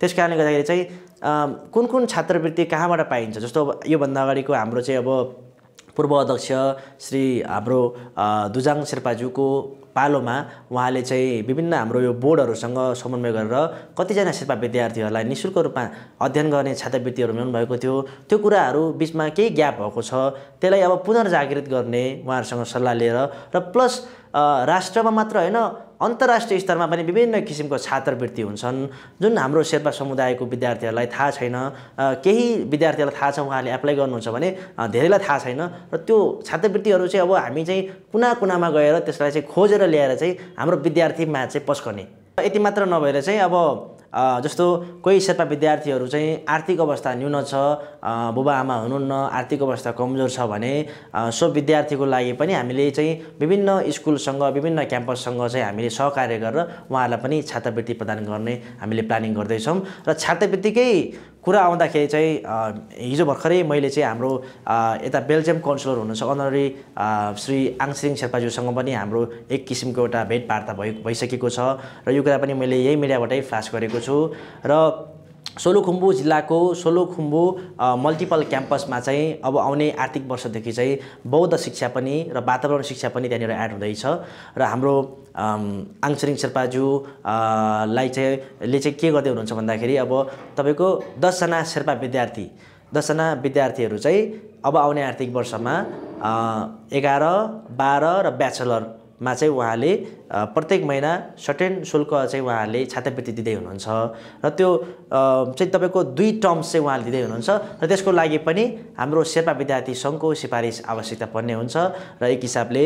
त्यस कारणले गर्दाखेरि चाहिँ कुन कुन छात्रवृत्ति कहाँबाट पाइन्छ जस्तो अब योभन्दा अगाडिको हाम्रो चाहिँ अब पूर्व अध्यक्ष श्री हाम्रो दुजाङ शेर्पाज्यूको पालोमा उहाँले चाहिँ विभिन्न हाम्रो यो बोर्डहरूसँग समन्वय गरेर कतिजना शेर्पा विद्यार्थीहरूलाई नि शुल्क रूपमा अध्ययन गर्ने छात्रवृत्तिहरू भएको थियो त्यो कुराहरू बिचमा केही ग्याप भएको छ त्यसलाई अब पुनर्जागृत गर्ने उहाँहरूसँग सल्लाह लिएर र प्लस राष्ट्रमा मात्र होइन अन्तर्राष्ट्रिय स्तरमा पनि विभिन्न किसिमको छात्रवृत्ति हुन्छन् जुन हाम्रो शेर्पा समुदायको विद्यार्थीहरूलाई थाहा छैन केही विद्यार्थीहरूलाई थाहा छ उहाँले एप्लाई गर्नुहुन्छ भने धेरैलाई थाहा छैन र त्यो छात्रवृत्तिहरू चाहिँ अब हामी चाहिँ कुना कुनामा गएर त्यसलाई चाहिँ खोजेर ल्याएर चाहिँ हाम्रो विद्यार्थीमा चाहिँ पस्कने यति मात्र नभएर चाहिँ अब जस्तो कोही शेर्पा विद्यार्थीहरू चाहिँ आर्थिक अवस्था न्यून छ बुबा आमा हुनुहुन्न आर्थिक अवस्था कमजोर छ भने सो विद्यार्थीको लागि पनि हामीले चाहिँ विभिन्न स्कुलसँग विभिन्न क्याम्पससँग चाहिँ हामीले सहकार्य गरेर उहाँहरूलाई पनि छात्रवृत्ति प्रदान गर्ने हामीले प्लानिङ गर्दैछौँ र छात्रवृत्तिकै कुरा आउँदाखेरि चाहिँ हिजो भर्खरै मैले चाहिँ हाम्रो यता बेल्जियम काउन्सिलर हुनुहुन्छ अनरी श्री आङसिङ शेर्पाज्यूसँग पनि हाम्रो एक किसिमको एउटा भेटवार्ता भइ भइसकेको छ र यो कुरा पनि मैले यही मिडियाबाटै फ्लास गरेको छु र सोलुखुम्बु जिल्लाको सोलुखुम्बु मल्टिपल क्याम्पसमा चाहिँ अब आउने आर्थिक वर्षदेखि चाहिँ बौद्ध शिक्षा पनि र वातावरण शिक्षा पनि त्यहाँनिर एड हुँदैछ र हाम्रो आङसरिङ लाई चाहिँ ले चाहिँ के गर्दै हुनुहुन्छ भन्दाखेरि अब तपाईँको दसजना शेर्पा विद्यार्थी दसजना विद्यार्थीहरू चाहिँ अब आउने आर्थिक वर्षमा एघार बाह्र र ब्याचलरमा चाहिँ उहाँले प्रत्येक महिना सटेन शुल्क चाहिँ उहाँहरूले छात्रवृत्ति दिँदै हुनुहुन्छ र त्यो चाहिँ तपाईँको दुई टर्म्स चाहिँ उहाँले दिँदै हुनुहुन्छ र त्यसको लागि पनि हाम्रो शेर्पा विद्यार्थी सङ्घको सिफारिस आवश्यकता पर्ने हुन्छ र एक हिसाबले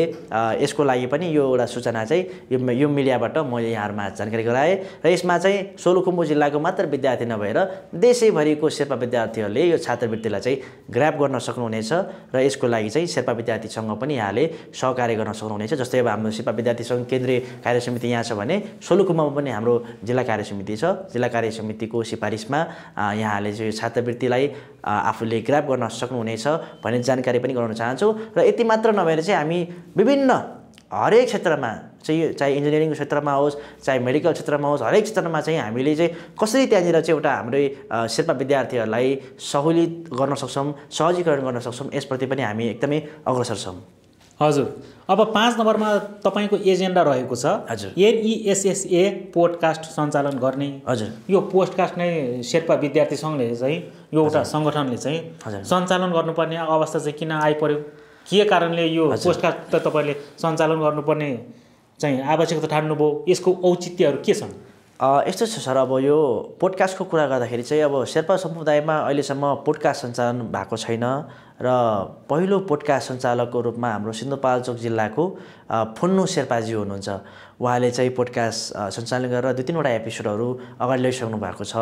यसको लागि पनि यो एउटा सूचना चाहिँ यो यो मिडियाबाट मैले यहाँहरूमा जानकारी गराएँ र यसमा चाहिँ सोलुखुम्बु जिल्लाको मात्र विद्यार्थी नभएर देशैभरिको शेर्पा विद्यार्थीहरूले यो छात्रवृत्तिलाई चाहिँ ग्राप गर्न सक्नुहुनेछ र यसको लागि चाहिँ शेर्पा विद्यार्थीसँग पनि यहाँले सहकार्य गर्न सक्नुहुनेछ जस्तै अब हाम्रो शेर्पा विद्यार्थी सङ्घ केन्द्रीय कार्य समिति यहाँ छ भने सोलुकुमामा पनि हाम्रो जिल्ला कार्य समिति छ जिल्ला कार्य समितिको सिफारिसमा यहाँले चाहिँ छात्रवृत्तिलाई आफूले ग्राप गर्न सक्नुहुनेछ भन्ने जानकारी पनि गराउन चाहन्छौँ र यति मात्र नभएर चाहिँ हामी विभिन्न हरेक क्षेत्रमा चाहिँ चाहे इन्जिनियरिङको क्षेत्रमा होस् चाहे मेडिकल क्षेत्रमा होस् हरेक क्षेत्रमा चाहिँ हामीले चाहिँ कसरी त्यहाँनिर चाहिँ एउटा हाम्रै शेर्पा विद्यार्थीहरूलाई सहुलियत गर्न सक्छौँ सहजीकरण गर्न सक्छौँ यसप्रति पनि हामी एकदमै अग्रसर छौँ हजुर अब पाँच नम्बरमा तपाईँको एजेन्डा रहेको छ हजुर एनइएसएसए पोडकास्ट सञ्चालन गर्ने हजुर यो पोडकास्ट नै शेर्पा विद्यार्थी सङ्घले चाहिँ यो एउटा सङ्गठनले चाहिँ सञ्चालन गर्नुपर्ने अवस्था चाहिँ किन आइपऱ्यो के कारणले यो पोस्टकास्ट त तपाईँले सञ्चालन गर्नुपर्ने चाहिँ आवश्यकता ठान्नुभयो यसको औचित्यहरू के छन् यस्तो छ सर अब यो पोडकास्टको कुरा गर्दाखेरि चाहिँ अब शेर्पा समुदायमा अहिलेसम्म पोडकास्ट सञ्चालन भएको छैन र पहिलो पोडकास्ट सञ्चालकको रूपमा हाम्रो सिन्धुपाल्चोक जिल्लाको फुन्नु शेर्पाजी हुनुहुन्छ उहाँले चाहिँ पोडकास्ट सञ्चालन गरेर दुई तिनवटा एपिसोडहरू अगाडि ल्याइसक्नु भएको छ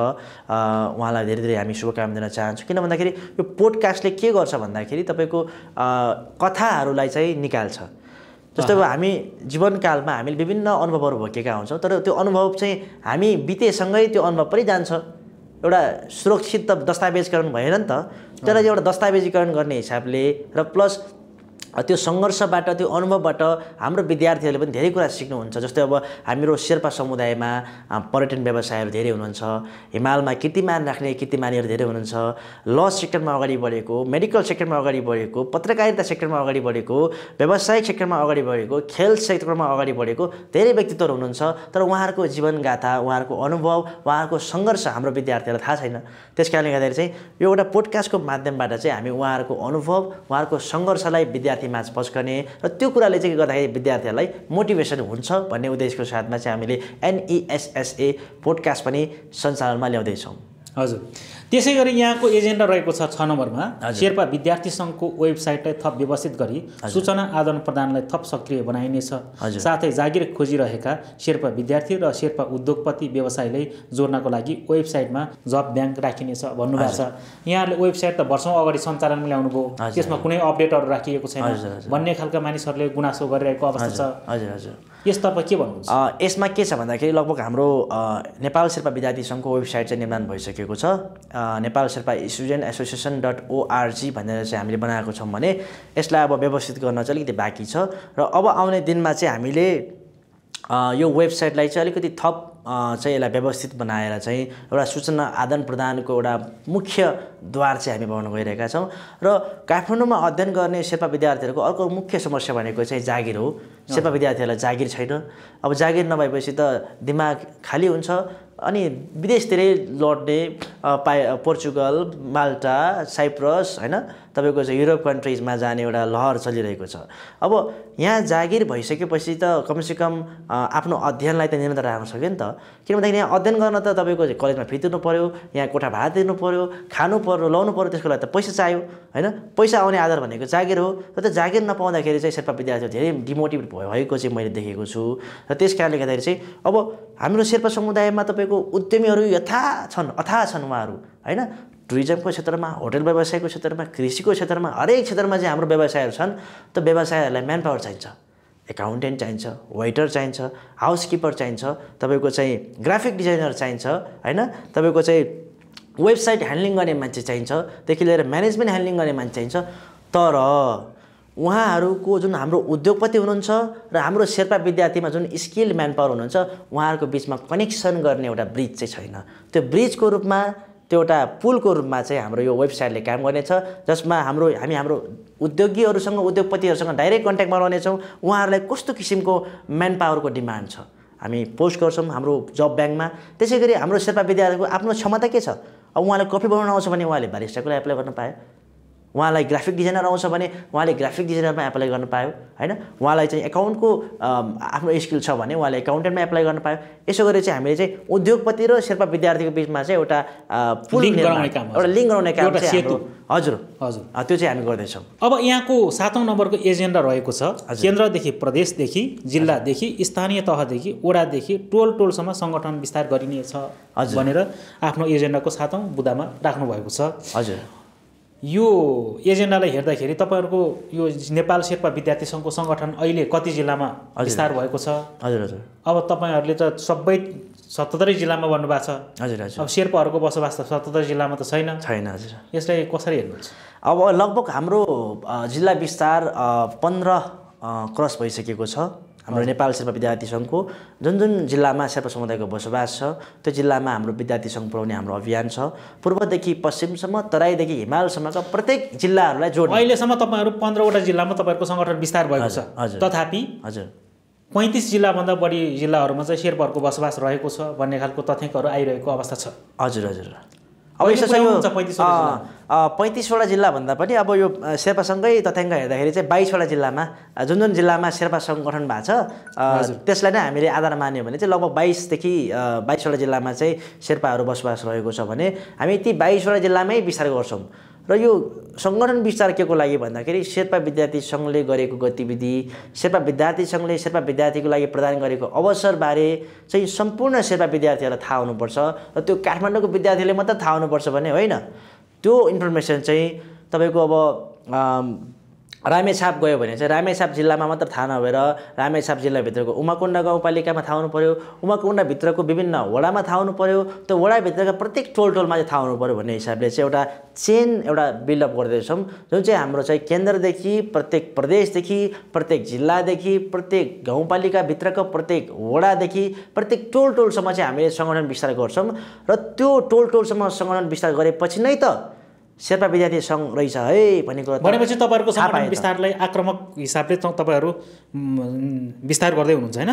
उहाँलाई धेरै धेरै हामी शुभकामना दिन चाहन्छौँ किन भन्दाखेरि यो पोडकास्टले के गर्छ भन्दाखेरि तपाईँको कथाहरूलाई चाहिँ निकाल्छ जस्तै अब हामी जीवनकालमा हामीले विभिन्न अनुभवहरू भोगेका हुन्छौँ तर त्यो अनुभव चाहिँ हामी बितेसँगै त्यो अनुभव पनि जान्छ एउटा सुरक्षित त दस्तावेजकरण भएन नि त त्यसलाई एउटा दस्तावेजीकरण गर्ने हिसाबले र प्लस त्यो सङ्घर्षबाट त्यो अनुभवबाट हाम्रो विद्यार्थीहरूले पनि धेरै कुरा सिक्नुहुन्छ जस्तै अब हाम्रो शेर्पा समुदायमा पर्यटन व्यवसायहरू धेरै हुनुहुन्छ हिमालमा किर्तिमान राख्ने किर्तिमानीहरू धेरै हुनुहुन्छ ल सेक्टरमा अगाडि बढेको मेडिकल सेक्टरमा अगाडि बढेको पत्रकारिता सेक्टरमा अगाडि बढेको व्यवसायिक सेक्टरमा अगाडि बढेको खेल सेक्टरमा अगाडि बढेको धेरै व्यक्तित्वहरू हुनुहुन्छ तर उहाँहरूको जीवनगाथा उहाँहरूको अनुभव उहाँहरूको सङ्घर्ष हाम्रो विद्यार्थीहरूलाई थाहा छैन त्यस कारणले गर्दाखेरि चाहिँ यो एउटा पोडकास्टको माध्यमबाट चाहिँ हामी उहाँहरूको अनुभव उहाँहरूको सङ्घर्षलाई विद्यार्थी माझ पस्कने र त्यो कुराले चाहिँ के गर्दाखेरि विद्यार्थीहरूलाई मोटिभेसन हुन्छ भन्ने उद्देश्यको साथमा चाहिँ हामीले एनइएसएसए पोडकास्ट पनि सञ्चालनमा ल्याउँदैछौँ हजुर त्यसै गरी यहाँको एजेन्डा रहेको छ छ नम्बरमा शेर्पा विद्यार्थी सङ्घको वेबसाइटलाई थप व्यवस्थित गरी सूचना आदान प्रदानलाई थप सक्रिय बनाइनेछ साथै जागिर खोजिरहेका शेर्पा विद्यार्थी र शेर्पा उद्योगपति व्यवसायलाई जोड्नको लागि वेबसाइटमा जब ब्याङ्क राखिनेछ भन्नुभएको छ यहाँहरूले वेबसाइट त वर्षौँ अगाडि सञ्चालनमा ल्याउनु त्यसमा कुनै अपडेटहरू राखिएको छैन भन्ने खालका मानिसहरूले गुनासो गरिरहेको अवस्था छ हजुर हजुर यसतर्फ के भन्नु यसमा के छ भन्दाखेरि लगभग हाम्रो नेपाल शेर्पा विद्यार्थी सङ्घको वेबसाइट चाहिँ निर्माण भइसकेको छ Nepal Sherpa student association dot org भनेर चाहिँ हामीले बनाएको छौँ भने यसलाई अब व्यवस्थित गर्न चाहिँ अलिकति बाँकी छ र अब आउने दिनमा चाहिँ हामीले यो वेबसाइटलाई चाहिँ अलिकति थप चाहिँ यसलाई व्यवस्थित बनाएर चाहिँ एउटा सूचना आदान प्रदानको एउटा मुख्य द्वार चाहिँ हामी बनाउन गइरहेका छौँ र काठमाडौँमा अध्ययन गर्ने शेर्पा विद्यार्थीहरूको अर्को मुख्य समस्या भनेको चाहिँ जागिर हो शेर्पा विद्यार्थीहरूलाई जागिर छैन अब जागिर नभएपछि त दिमाग खाली हुन्छ अनि विदेशतिरै लड्ने पा पोर्चुगल माल्टा साइप्रस होइन तपाईँको चाहिँ युरोप कन्ट्रिजमा जाने एउटा लहर चलिरहेको छ अब यहाँ जागिर भइसकेपछि त कमसेकम आफ्नो अध्ययनलाई त निरन्तर राख्न सक्यो नि त किन भन्दाखेरि यहाँ अध्ययन गर्न त तपाईँको कलेजमा फी तिर्नु पऱ्यो यहाँ कोठा भाडा तिर्नु पऱ्यो खानु पऱ्यो लाउनु पऱ्यो त्यसको लागि त पैसा चाहियो होइन पैसा आउने आधार भनेको जागिर हो र त्यो जागिर नपाउँदाखेरि चाहिँ शेर्पा विद्यार्थी धेरै डिमोटिभेट भएको चाहिँ मैले देखेको छु र त्यस कारणले गर्दाखेरि चाहिँ अब हाम्रो शेर्पा समुदायमा तपाईँ तपाईँको उद्यमीहरू यथा छन् अथा छन् उहाँहरू होइन टुरिज्मको क्षेत्रमा होटल व्यवसायको क्षेत्रमा कृषिको क्षेत्रमा हरेक क्षेत्रमा चाहिँ हाम्रो व्यवसायहरू छन् त व्यवसायहरूलाई म्यान पावर चाहिन्छ एकाउन्टेन्ट चाहिन्छ वेटर चाहिन्छ हाउसकिपर चाहिन्छ तपाईँको चाहिँ ग्राफिक डिजाइनर चाहिन्छ होइन तपाईँको चाहिँ वेबसाइट ह्यान्डलिङ गर्ने मान्छे चाहिन्छ लिएर म्यानेजमेन्ट ह्यान्डलिङ गर्ने मान्छे चाहिन्छ तर उहाँहरूको जुन हाम्रो उद्योगपति हुनुहुन्छ र हाम्रो शेर्पा विद्यार्थीमा जुन स्किल म्यान पावर हुनुहुन्छ उहाँहरूको बिचमा कनेक्सन गर्ने एउटा ब्रिज चाहिँ छैन त्यो ब्रिजको रूपमा त्यो एउटा पुलको रूपमा चाहिँ हाम्रो यो वेबसाइटले काम गर्नेछ जसमा हाम्रो हामी हाम्रो उद्योगीहरूसँग उद्योगपतिहरूसँग डाइरेक्ट कन्ट्याक्टमा रहनेछौँ उहाँहरूलाई कस्तो किसिमको म्यान पावरको डिमान्ड छ हामी पोस्ट गर्छौँ हाम्रो जब ब्याङ्कमा त्यसै गरी हाम्रो शेर्पा विद्यार्थीको आफ्नो क्षमता के छ अब उहाँले कफी बनाउनु आउँछ भने उहाँले बारिस्टाको लागि एप्लाई गर्न पायो उहाँलाई ग्राफिक डिजाइनर आउँछ भने उहाँले ग्राफिक डिजाइनरमा एप्लाई गर्न पायो होइन उहाँलाई चाहिँ एकाउन्टको आफ्नो स्किल छ भने उहाँले एकाउन्टेन्टमा एप्लाई गर्नु पायो यसो गरेर चाहिँ हामीले चाहिँ उद्योगपति र शेर्पा विद्यार्थीको बिचमा चाहिँ एउटा काम एउटा लिङ्क गराउने काम हजुर हजुर त्यो चाहिँ हामी गर्दैछौँ अब यहाँको सातौँ नम्बरको एजेन्डा रहेको छ केन्द्रदेखि प्रदेशदेखि जिल्लादेखि स्थानीय तहदेखि ओडादेखि टोल टोलसम्म सङ्गठन विस्तार गरिनेछ भनेर आफ्नो एजेन्डाको सातौँ बुदामा राख्नु भएको छ हजुर यो एजेन्डालाई हेर्दाखेरि तपाईँहरूको यो नेपाल शेर्पा विद्यार्थी सङ्घको सङ्गठन अहिले कति जिल्लामा विस्तार भएको छ हजुर हजुर अब तपाईँहरूले त सबै सतहत्तरै जिल्लामा भन्नुभएको छ हजुर हजुर अब शेर्पाहरूको बसोबास त सतहत्तर जिल्लामा त छैन छैन हजुर यसलाई कसरी हेर्नुहुन्छ अब लगभग हाम्रो जिल्ला विस्तार पन्ध्र क्रस भइसकेको छ हाम्रो नेपाल शेर्पा विद्यार्थी सङ्घको जुन जुन जिल्लामा शेर्पा समुदायको बसोबास छ त्यो जिल्लामा हाम्रो विद्यार्थी सङ्घ पुऱ्याउने हाम्रो अभियान छ पूर्वदेखि पश्चिमसम्म तराईदेखि हिमालसम्मका प्रत्येक जिल्लाहरूलाई जोड अहिलेसम्म तपाईँहरू पन्ध्रवटा जिल्लामा तपाईँहरूको सङ्गठन विस्तार भएको छ हजुर तथापि हजुर पैँतिस जिल्लाभन्दा बढी जिल्लाहरूमा चाहिँ शेर्पाहरूको बसोबास रहेको छ भन्ने खालको तथ्याङ्कहरू आइरहेको अवस्था छ हजुर हजुर अब यसो पैँतिसवटा जिल्ला भन्दा पनि अब यो शेर्पासँगै तथ्याङ्क हेर्दाखेरि चाहिँ बाइसवटा जिल्लामा जुन जुन जिल्लामा शेर्पा सङ्गठन भएको छ त्यसलाई नै हामीले आधार मान्यो भने चाहिँ लगभग बाइसदेखि बाइसवटा जिल्लामा चाहिँ शेर्पाहरू बसोबास रहेको छ भने हामी ती बाइसवटा जिल्लामै विस्तार गर्छौँ र यो सङ्गठन विस्तार के को लागि भन्दाखेरि शेर्पा विद्यार्थी सङ्घले गरेको गतिविधि शेर्पा विद्यार्थी सङ्घले शेर्पा विद्यार्थीको लागि प्रदान गरेको अवसरबारे चाहिँ सम्पूर्ण शेर्पा विद्यार्थीहरूलाई थाहा हुनुपर्छ र त्यो काठमाडौँको विद्यार्थीले मात्र थाहा हुनुपर्छ भने होइन त्यो इन्फर्मेसन चाहिँ तपाईँको अब रामेछाप गयो भने चाहिँ रामेछाप जिल्लामा मात्र थाहा नभएर रामेछाप जिल्लाभित्रको उमाकुण्ड गाउँपालिकामा थाहा हुनु पऱ्यो उमाकुण्डभित्रको विभिन्न वडामा थाहा हुनु पऱ्यो त्यो वडाभित्रका प्रत्येक टोल टोलमा चाहिँ थाहा हुनु पऱ्यो भन्ने हिसाबले चाहिँ एउटा चेन एउटा बिल्डअप गर्दैछौँ जुन चाहिँ हाम्रो चाहिँ केन्द्रदेखि प्रत्येक प्रदेशदेखि प्रत्येक जिल्लादेखि प्रत्येक गाउँपालिकाभित्रको प्रत्येक वडादेखि प्रत्येक टोल टोलसम्म चाहिँ हामीले सङ्गठन विस्तार गर्छौँ र त्यो टोल टोलसम्म सङ्गठन विस्तार गरेपछि नै त शेर्पा विद्यार्थी सङ्घ रहेछ है भन्ने कुरा भनेपछि तपाईँहरूको सङ्गठन विस्तारलाई आक्रमक हिसाबले तपाईँहरू विस्तार गर्दै हुनुहुन्छ होइन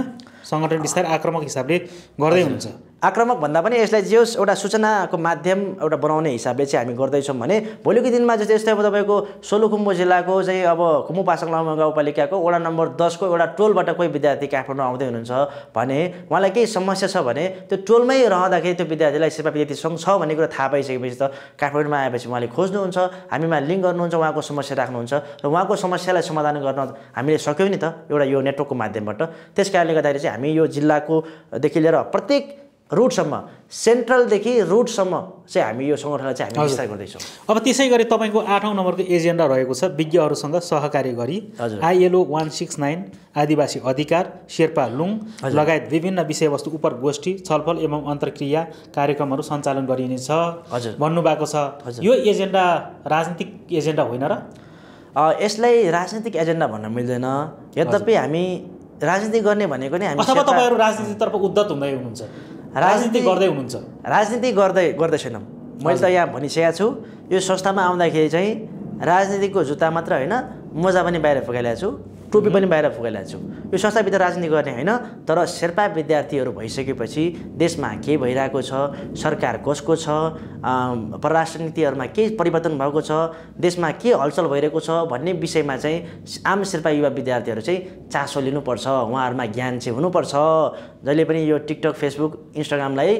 सङ्गठन विस्तार आक्रमक हिसाबले गर्दै हुनुहुन्छ आक्रामक भन्दा पनि यसलाई जे होस् एउटा सूचनाको माध्यम एउटा बनाउने हिसाबले चाहिँ हामी गर्दैछौँ भने भोलिको दिनमा जस्तै यस्तै अब तपाईँको सोलुखुम्बु जिल्लाको चाहिँ अब खुम्बु लामा गाउँपालिकाको वडा नम्बर दसको एउटा टोलबाट कोही विद्यार्थी काठमाडौँ आउँदै हुनुहुन्छ भने उहाँलाई केही समस्या छ भने त्यो टोलमै रहँदाखेरि त्यो विद्यार्थीलाई सेवा विद्यार्थी सङ्घ छ भन्ने कुरा थाहा पाइसकेपछि त काठमाडौँमा आएपछि उहाँले खोज्नुहुन्छ हामीमा लिङ्क गर्नुहुन्छ उहाँको समस्या राख्नुहुन्छ र उहाँको समस्यालाई समाधान गर्न हामीले सक्यौँ नि त एउटा यो नेटवर्कको माध्यमबाट त्यस कारणले गर्दाखेरि चाहिँ हामी यो जिल्लाकोदेखि लिएर प्रत्येक रुटसम्म सेन्ट्रलदेखि रुटसम्म चाहिँ हामी यो सङ्गठनलाई चाहिँ हामी विस्तार गर्दैछौँ अब त्यसै गरी तपाईँको आठौँ नम्बरको एजेन्डा रहेको छ विज्ञहरूसँग सहकार्य गरी हजुर आइएलओ वान सिक्स नाइन आदिवासी अधिकार शेर्पा लुङ लगायत विभिन्न विषयवस्तु उप गोष्ठी छलफल एवं अन्तर्क्रिया कार्यक्रमहरू सञ्चालन गरिनेछ हजुर भन्नुभएको छ यो एजेन्डा राजनीतिक एजेन्डा होइन र यसलाई राजनीतिक एजेन्डा भन्न मिल्दैन यद्यपि हामी राजनीति गर्ने भनेको नै हामी तपाईँहरू राजनीतितर्फ उद्धत हुँदै हुनुहुन्छ राजनीति गर्दै हुनुहुन्छ राजनीति गर्दै गर्दैछैन मैले त यहाँ भनिसकेको छु यो संस्थामा आउँदाखेरि चाहिँ राजनीतिको जुत्ता मात्र होइन मोजा पनि बाहिर फुकाइरहेको छु टोपी पनि बाहिर छु यो संस्थाभित्र राजनीति गर्ने होइन तर शेर्पा विद्यार्थीहरू भइसकेपछि देशमा के भइरहेको छ सरकार कसको छ परराष्ट्र नीतिहरूमा के परिवर्तन भएको छ देशमा के हलचल भइरहेको छ भन्ने विषयमा चाहिँ आम शेर्पा युवा विद्यार्थीहरू चाहिँ चासो लिनुपर्छ उहाँहरूमा ज्ञान चाहिँ हुनुपर्छ जहिले पनि यो टिकटक फेसबुक इन्स्टाग्रामलाई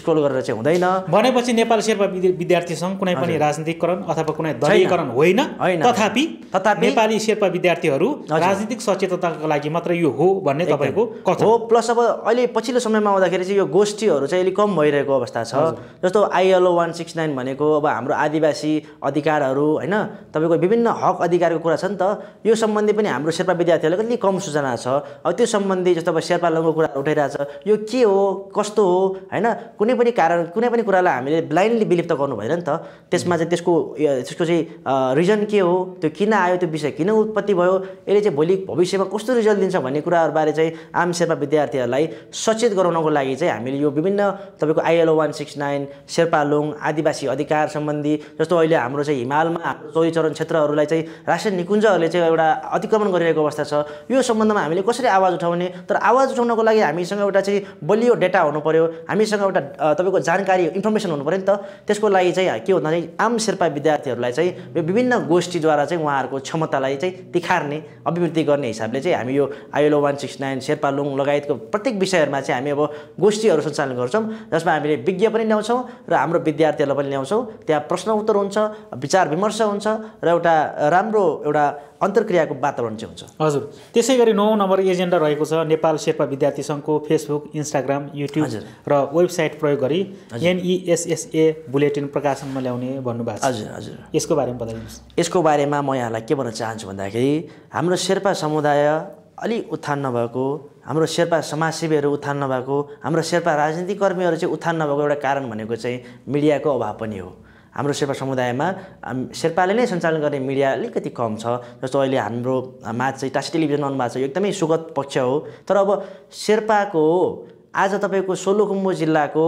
स्क्रोल गरेर चाहिँ हुँदैन भनेपछि नेपाल शेर्पा विद्यार्थी सङ्घ कुनै पनि राजनीतिकरण अथवा कुनै दलीयकरण होइन तथापि तथा नेपाली शेर्पा विद्यार्थीहरू राजनीतिक सचेतताको लागि मात्र यो हो भन्ने तपाईँको कथा हो प्लस अब अहिले पछिल्लो समयमा आउँदाखेरि चाहिँ यो गोष्ठीहरू चाहिँ अलिक कम भइरहेको अवस्था छ जस्तो आइएलओ वान सिक्स नाइन भनेको अब हाम्रो आदिवासी अधिकारहरू होइन तपाईँको विभिन्न हक अधिकारको कुरा छ नि त यो सम्बन्धी पनि हाम्रो शेर्पा विद्यार्थीहरूलाई अलिक कम सूचना छ अब त्यो सम्बन्धी जस्तो अब शेर्पा लङ्गको कुरा छ यो के हो कस्तो हो होइन कुनै पनि कारण कुनै पनि कुरालाई हामीले ब्लाइन्डली बिलिभ त गर्नु भएन नि त त्यसमा चाहिँ त्यसको त्यसको चाहिँ रिजन के हो त्यो किन आयो त्यो विषय किन उत्पत्ति भयो यसले चाहिँ भोलि भोलि भविष्यमा कस्तो रिजल्ट दिन्छ भन्ने कुराहरूबारे चाहिँ आम शेर्पा विद्यार्थीहरूलाई सचेत गराउनको लागि चाहिँ हामीले यो विभिन्न तपाईँको ILO one six nine Sherpa लोङ आदिवासी अधिकार सम्बन्धी जस्तो अहिले हाम्रो चाहिँ हिमालमा चौरी चरण क्षेत्रहरूलाई चाहिँ राष्ट्रिय निकुञ्जहरूले चाहिँ एउटा अतिक्रमण गरिरहेको अवस्था छ यो सम्बन्धमा हामीले कसरी आवाज उठाउने तर आवाज उठाउनको लागि हामीसँग एउटा चाहिँ बलियो डेटा हुनु पऱ्यो हामीसँग एउटा तपाईँको जानकारी इन्फर्मेसन हुनु पऱ्यो नि त त्यसको लागि चाहिँ के चाहिँ आम शेर्पा विद्यार्थीहरूलाई चाहिँ यो विभिन्न गोष्ठीद्वारा चाहिँ उहाँहरूको क्षमतालाई चाहिँ तिखार्ने अभिव्यक्ति पुनरावृत्ति गर्ने हिसाबले चाहिँ हामी यो ILO one six nine Sherpa लुङ लगायतको प्रत्येक विषयहरूमा चाहिँ हामी अब गोष्ठीहरू सञ्चालन गर्छौँ जसमा हामीले विज्ञ पनि ल्याउँछौँ र हाम्रो विद्यार्थीहरूलाई पनि ल्याउँछौँ त्यहाँ प्रश्न उत्तर हुन्छ विचार विमर्श हुन्छ र एउटा राम्रो एउटा अन्तर्क्रियाको वातावरण चाहिँ हुन्छ हजुर त्यसै गरी नौ नम्बर एजेन्डा रहेको छ नेपाल शेर्पा विद्यार्थी सङ्घको फेसबुक इन्स्टाग्राम युट्युब र वेबसाइट प्रयोग गरी एनइएसएसए बुलेटिन प्रकाशनमा ल्याउने भन्नुभएको छ हजुर हजुर यसको बारेमा बताइदिनुहोस् यसको बारेमा म यहाँलाई के भन्न चाहन्छु भन्दाखेरि हाम्रो शेर्पा समुदाय अलि उत्थान नभएको हाम्रो शेर्पा समाजसेवीहरू उत्थान नभएको हाम्रो शेर्पा राजनीतिकर्मीहरू चाहिँ उत्थान नभएको एउटा कारण भनेको चाहिँ मिडियाको अभाव पनि हो हाम्रो शेर्पा समुदायमा शेर्पाले नै सञ्चालन गर्ने मिडिया अलिकति कम छ जस्तो अहिले हाम्रो मा चाहिँ टासी टेलिभिजन आउनु भएको छ यो एकदमै सुगत पक्ष हो तर अब शेर्पाको आज तपाईँको सोलुखुम्बु जिल्लाको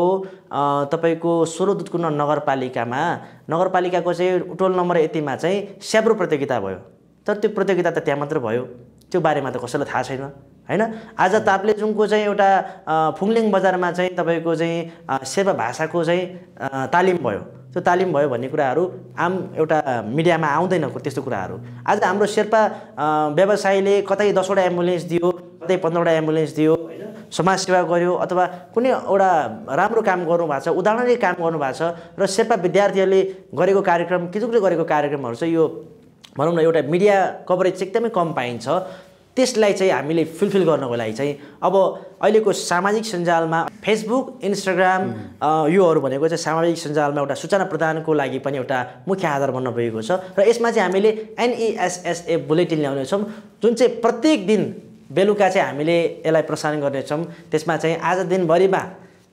तपाईँको दुधकुन्न नगरपालिकामा नगरपालिकाको चाहिँ टोल नम्बर यतिमा चाहिँ स्याब्रो प्रतियोगिता भयो तर त्यो प्रतियोगिता त त्यहाँ मात्र भयो त्यो बारेमा त कसैलाई थाहा छैन होइन आज ताप्लेजुङको चाहिँ एउटा फुङलिङ बजारमा चाहिँ तपाईँको चाहिँ सेवा भाषाको चाहिँ तालिम भयो त्यो तालिम भयो भन्ने कुराहरू आम एउटा मिडियामा आउँदैन त्यस्तो कुराहरू आज हाम्रो शेर्पा व्यवसायले कतै दसवटा एम्बुलेन्स दियो कतै पन्ध्रवटा एम्बुलेन्स दियो होइन समाजसेवा गर्यो अथवा कुनै एउटा राम्रो काम गर्नुभएको छ उदाहरणले काम गर्नुभएको छ र शेर्पा विद्यार्थीहरूले गरेको कार्यक्रम किचुकले गरेको कार्यक्रमहरू चाहिँ यो भनौँ न एउटा मिडिया कभरेज चाहिँ एकदमै कम पाइन्छ त्यसलाई चाहिँ हामीले फुलफिल गर्नको लागि चाहिँ अब अहिलेको सामाजिक सञ्जालमा फेसबुक इन्स्टाग्राम योहरू भनेको चाहिँ सामाजिक सञ्जालमा एउटा सूचना प्रदानको लागि पनि एउटा मुख्य आधार बन्न पुगेको छ र यसमा चाहिँ हामीले एनइएसएसए बुलेटिन ल्याउनेछौँ जुन चाहिँ प्रत्येक दिन बेलुका चाहिँ हामीले यसलाई प्रसारण गर्नेछौँ त्यसमा चाहिँ आज दिनभरिमा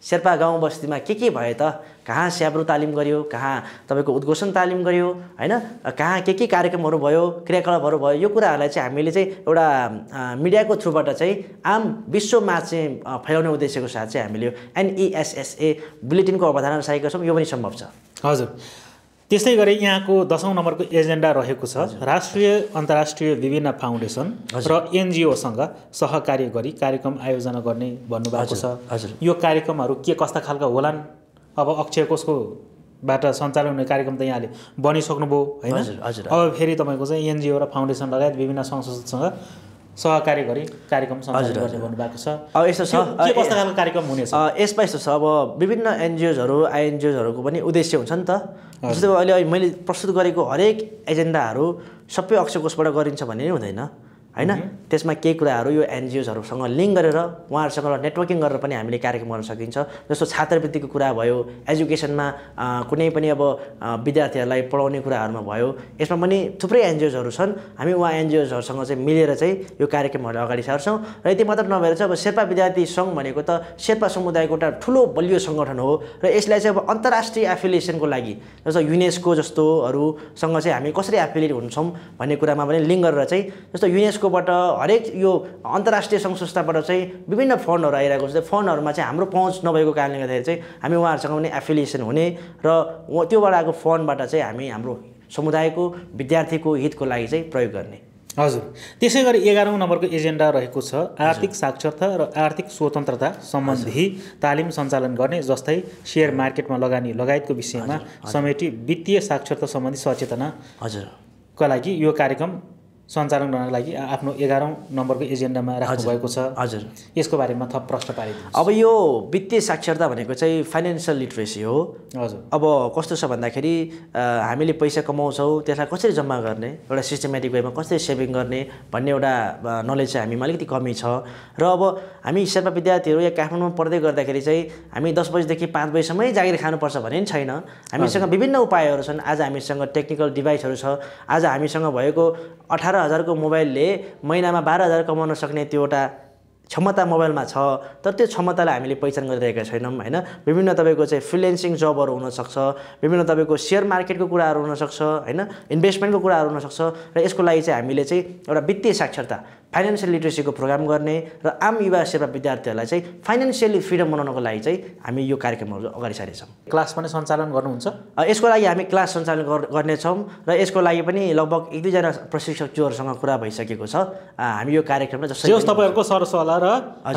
शेर्पा गाउँ बस्तीमा के के भयो त कहाँ स्याब्रो तालिम गऱ्यो कहाँ तपाईँको उद्घोषण तालिम गऱ्यो होइन कहाँ के के कार्यक्रमहरू भयो क्रियाकलापहरू भयो यो कुराहरूलाई चाहिँ हामीले चाहिँ एउटा मिडियाको थ्रुबाट चाहिँ आम विश्वमा चाहिँ फैलाउने उद्देश्यको साथ चाहिँ हामीले यो एनइएसएसए बुलेटिनको अवधारणा सकेका छौँ यो पनि सम्भव छ हजुर त्यस्तै गरी यहाँको दसौँ नम्बरको एजेन्डा रहेको छ राष्ट्रिय अन्तर्राष्ट्रिय विभिन्न फाउन्डेसन र एनजिओसँग सहकार्य गरी कार्यक्रम आयोजना गर्ने भन्नुभएको छ यो कार्यक्रमहरू के कस्ता खालका होलान् अब अक्षय कोषको बाट सञ्चालन हुने कार्यक्रम त यहाँले बनिसक्नुभयो होइन अब फेरि तपाईँको चाहिँ एनजिओ र फाउन्डेसन लगायत विभिन्न संस्थासँग सहकार्य गरी कार्यक्रम सञ्चालन गर्ने भन्नुभएको छ अब यस्तो छ के खालको कार्यक्रम हुनेछ यसमा यस्तो छ अब विभिन्न एनजिओजहरू आइएनजिओजहरूको पनि उद्देश्य हुन्छ नि त जस्तो अहिले मैले प्रस्तुत गरेको हरेक एजेन्डाहरू सबै अक्षकोषबाट गरिन्छ भन्ने नै हुँदैन होइन mhm. त्यसमा केही कुराहरू यो एनजिओजहरूसँग लिङ्क गरेर उहाँहरूसँग नेटवर्किङ गरेर पनि हामीले कार्यक्रम गर्न सकिन्छ जस्तो छात्रवृत्तिको कुरा भयो एजुकेसनमा कुनै पनि अब विद्यार्थीहरूलाई पढाउने कुराहरूमा भयो यसमा पनि थुप्रै एनजिओजहरू छन् हामी उहाँ एनजिओजहरूसँग चाहिँ मिलेर चाहिँ यो कार्यक्रमहरू अगाडि सार्छौँ र यति मात्र नभएर चाहिँ अब शेर्पा विद्यार्थी सङ्घ भनेको त शेर्पा समुदायको एउटा ठुलो बलियो सङ्गठन हो र यसलाई चाहिँ अब अन्तर्राष्ट्रिय एफिलिएसनको लागि जस्तो युनेस्को जस्तोहरूसँग चाहिँ हामी कसरी एफिलिएट हुन्छौँ भन्ने कुरामा पनि लिङ्क गरेर चाहिँ जस्तो युनेस्को युनेस्कोबाट हरेक यो अन्तर्राष्ट्रिय सङ्घ संस्थाबाट चाहिँ विभिन्न फन्डहरू आइरहेको छ फन्डहरूमा चाहिँ हाम्रो पहुँच नभएको कारणले गर्दाखेरि चाहिँ हामी उहाँहरूसँग पनि एफिलिएसन हुने र त्योबाट आएको फन्डबाट चाहिँ हामी हाम्रो समुदायको विद्यार्थीको हितको लागि चाहिँ प्रयोग गर्ने हजुर त्यसै गरी एघारौँ नम्बरको एजेन्डा रहेको छ आर्थिक साक्षरता र आर्थिक स्वतन्त्रता सम्बन्धी तालिम सञ्चालन गर्ने जस्तै सेयर मार्केटमा लगानी लगायतको विषयमा समेटी वित्तीय साक्षरता सम्बन्धी सचेतना हजुर का लागि यो कार्यक्रम सञ्चालन गर्नको लागि आफ्नो एघारौँ नम्बरको एजेन्डामा भएको छ हजुर यसको बारेमा थप प्रश्न पारिदिनु अब यो वित्तीय साक्षरता भनेको चाहिँ फाइनेन्सियल लिट्रेसी हो हजुर अब कस्तो छ भन्दाखेरि हामीले पैसा कमाउँछौँ त्यसलाई कसरी जम्मा गर्ने एउटा सिस्टमेटिक वेमा कसरी सेभिङ गर्ने भन्ने एउटा नलेज चाहिँ हामीमा अलिकति कमी छ र अब हामी हिसाबमा विद्यार्थीहरू या काठमाडौँमा पढ्दै गर्दाखेरि चाहिँ हामी दस बजीदेखि पाँच बजीसम्मै जागिर खानुपर्छ भने पनि छैन हामीसँग विभिन्न उपायहरू छन् आज हामीसँग टेक्निकल डिभाइसहरू छ आज हामीसँग भएको अठार हजारको मोबाइलले महिनामा बाह्र हजार कमाउन सक्ने त्यो एउटा क्षमता मोबाइलमा छ तर त्यो क्षमतालाई हामीले पहिचान गरिरहेका छैनौँ होइन विभिन्न तपाईँको चाहिँ फ्रिलेन्सिङ जबहरू हुनसक्छ विभिन्न तपाईँको सेयर मार्केटको कुराहरू हुनसक्छ होइन इन्भेस्टमेन्टको कुराहरू हुनसक्छ र यसको लागि चाहिँ हामीले चाहिँ एउटा वित्तीय साक्षरता फाइनेन्सियल लिट्रेसीको प्रोग्राम गर्ने र आम युवा सेवा विद्यार्थीहरूलाई चाहिँ फाइनेन्सियली फ्रिडम बनाउनको लागि चाहिँ हामी यो कार्यक्रमहरू अगाडि सारेछौँ क्लास पनि सञ्चालन गर्नुहुन्छ यसको लागि हामी क्लास सञ्चालन गर्नेछौँ र यसको लागि पनि लगभग एक दुईजना प्रशिक्षकज्यूहरूसँग कुरा भइसकेको छ हामी यो कार्यक्रममा जस्तै तपाईँहरूको सरसल्लाह र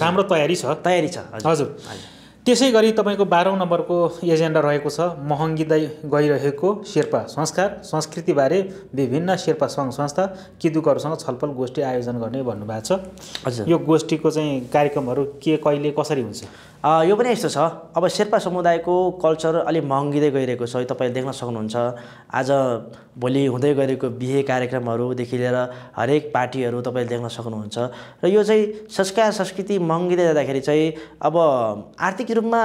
राम्रो तयारी छ तयारी छ हजुर हजुर त्यसै गरी तपाईँको बाह्रौँ नम्बरको एजेन्डा रहेको छ महँगिँदै गइरहेको शेर्पा संस्कार संस्कृतिबारे विभिन्न शेर्पा सङ्घ संस्था किदुकहरूसँग छलफल गोष्ठी आयोजन गर्ने भन्नुभएको छ हजुर यो गोष्ठीको चाहिँ कार्यक्रमहरू के कहिले कसरी हुन्छ यो पनि यस्तो छ अब शेर्पा समुदायको कल्चर अलिक महँगिँदै गइरहेको छ तपाईँले देख्न सक्नुहुन्छ आज भोलि हुँदै गइरहेको बिहे कार्यक्रमहरूदेखि लिएर हरेक पार्टीहरू तपाईँले देख्न सक्नुहुन्छ र यो चाहिँ संस्कार संस्कृति महँगिँदै जाँदाखेरि चाहिँ अब आर्थिक आर्थिक रूपमा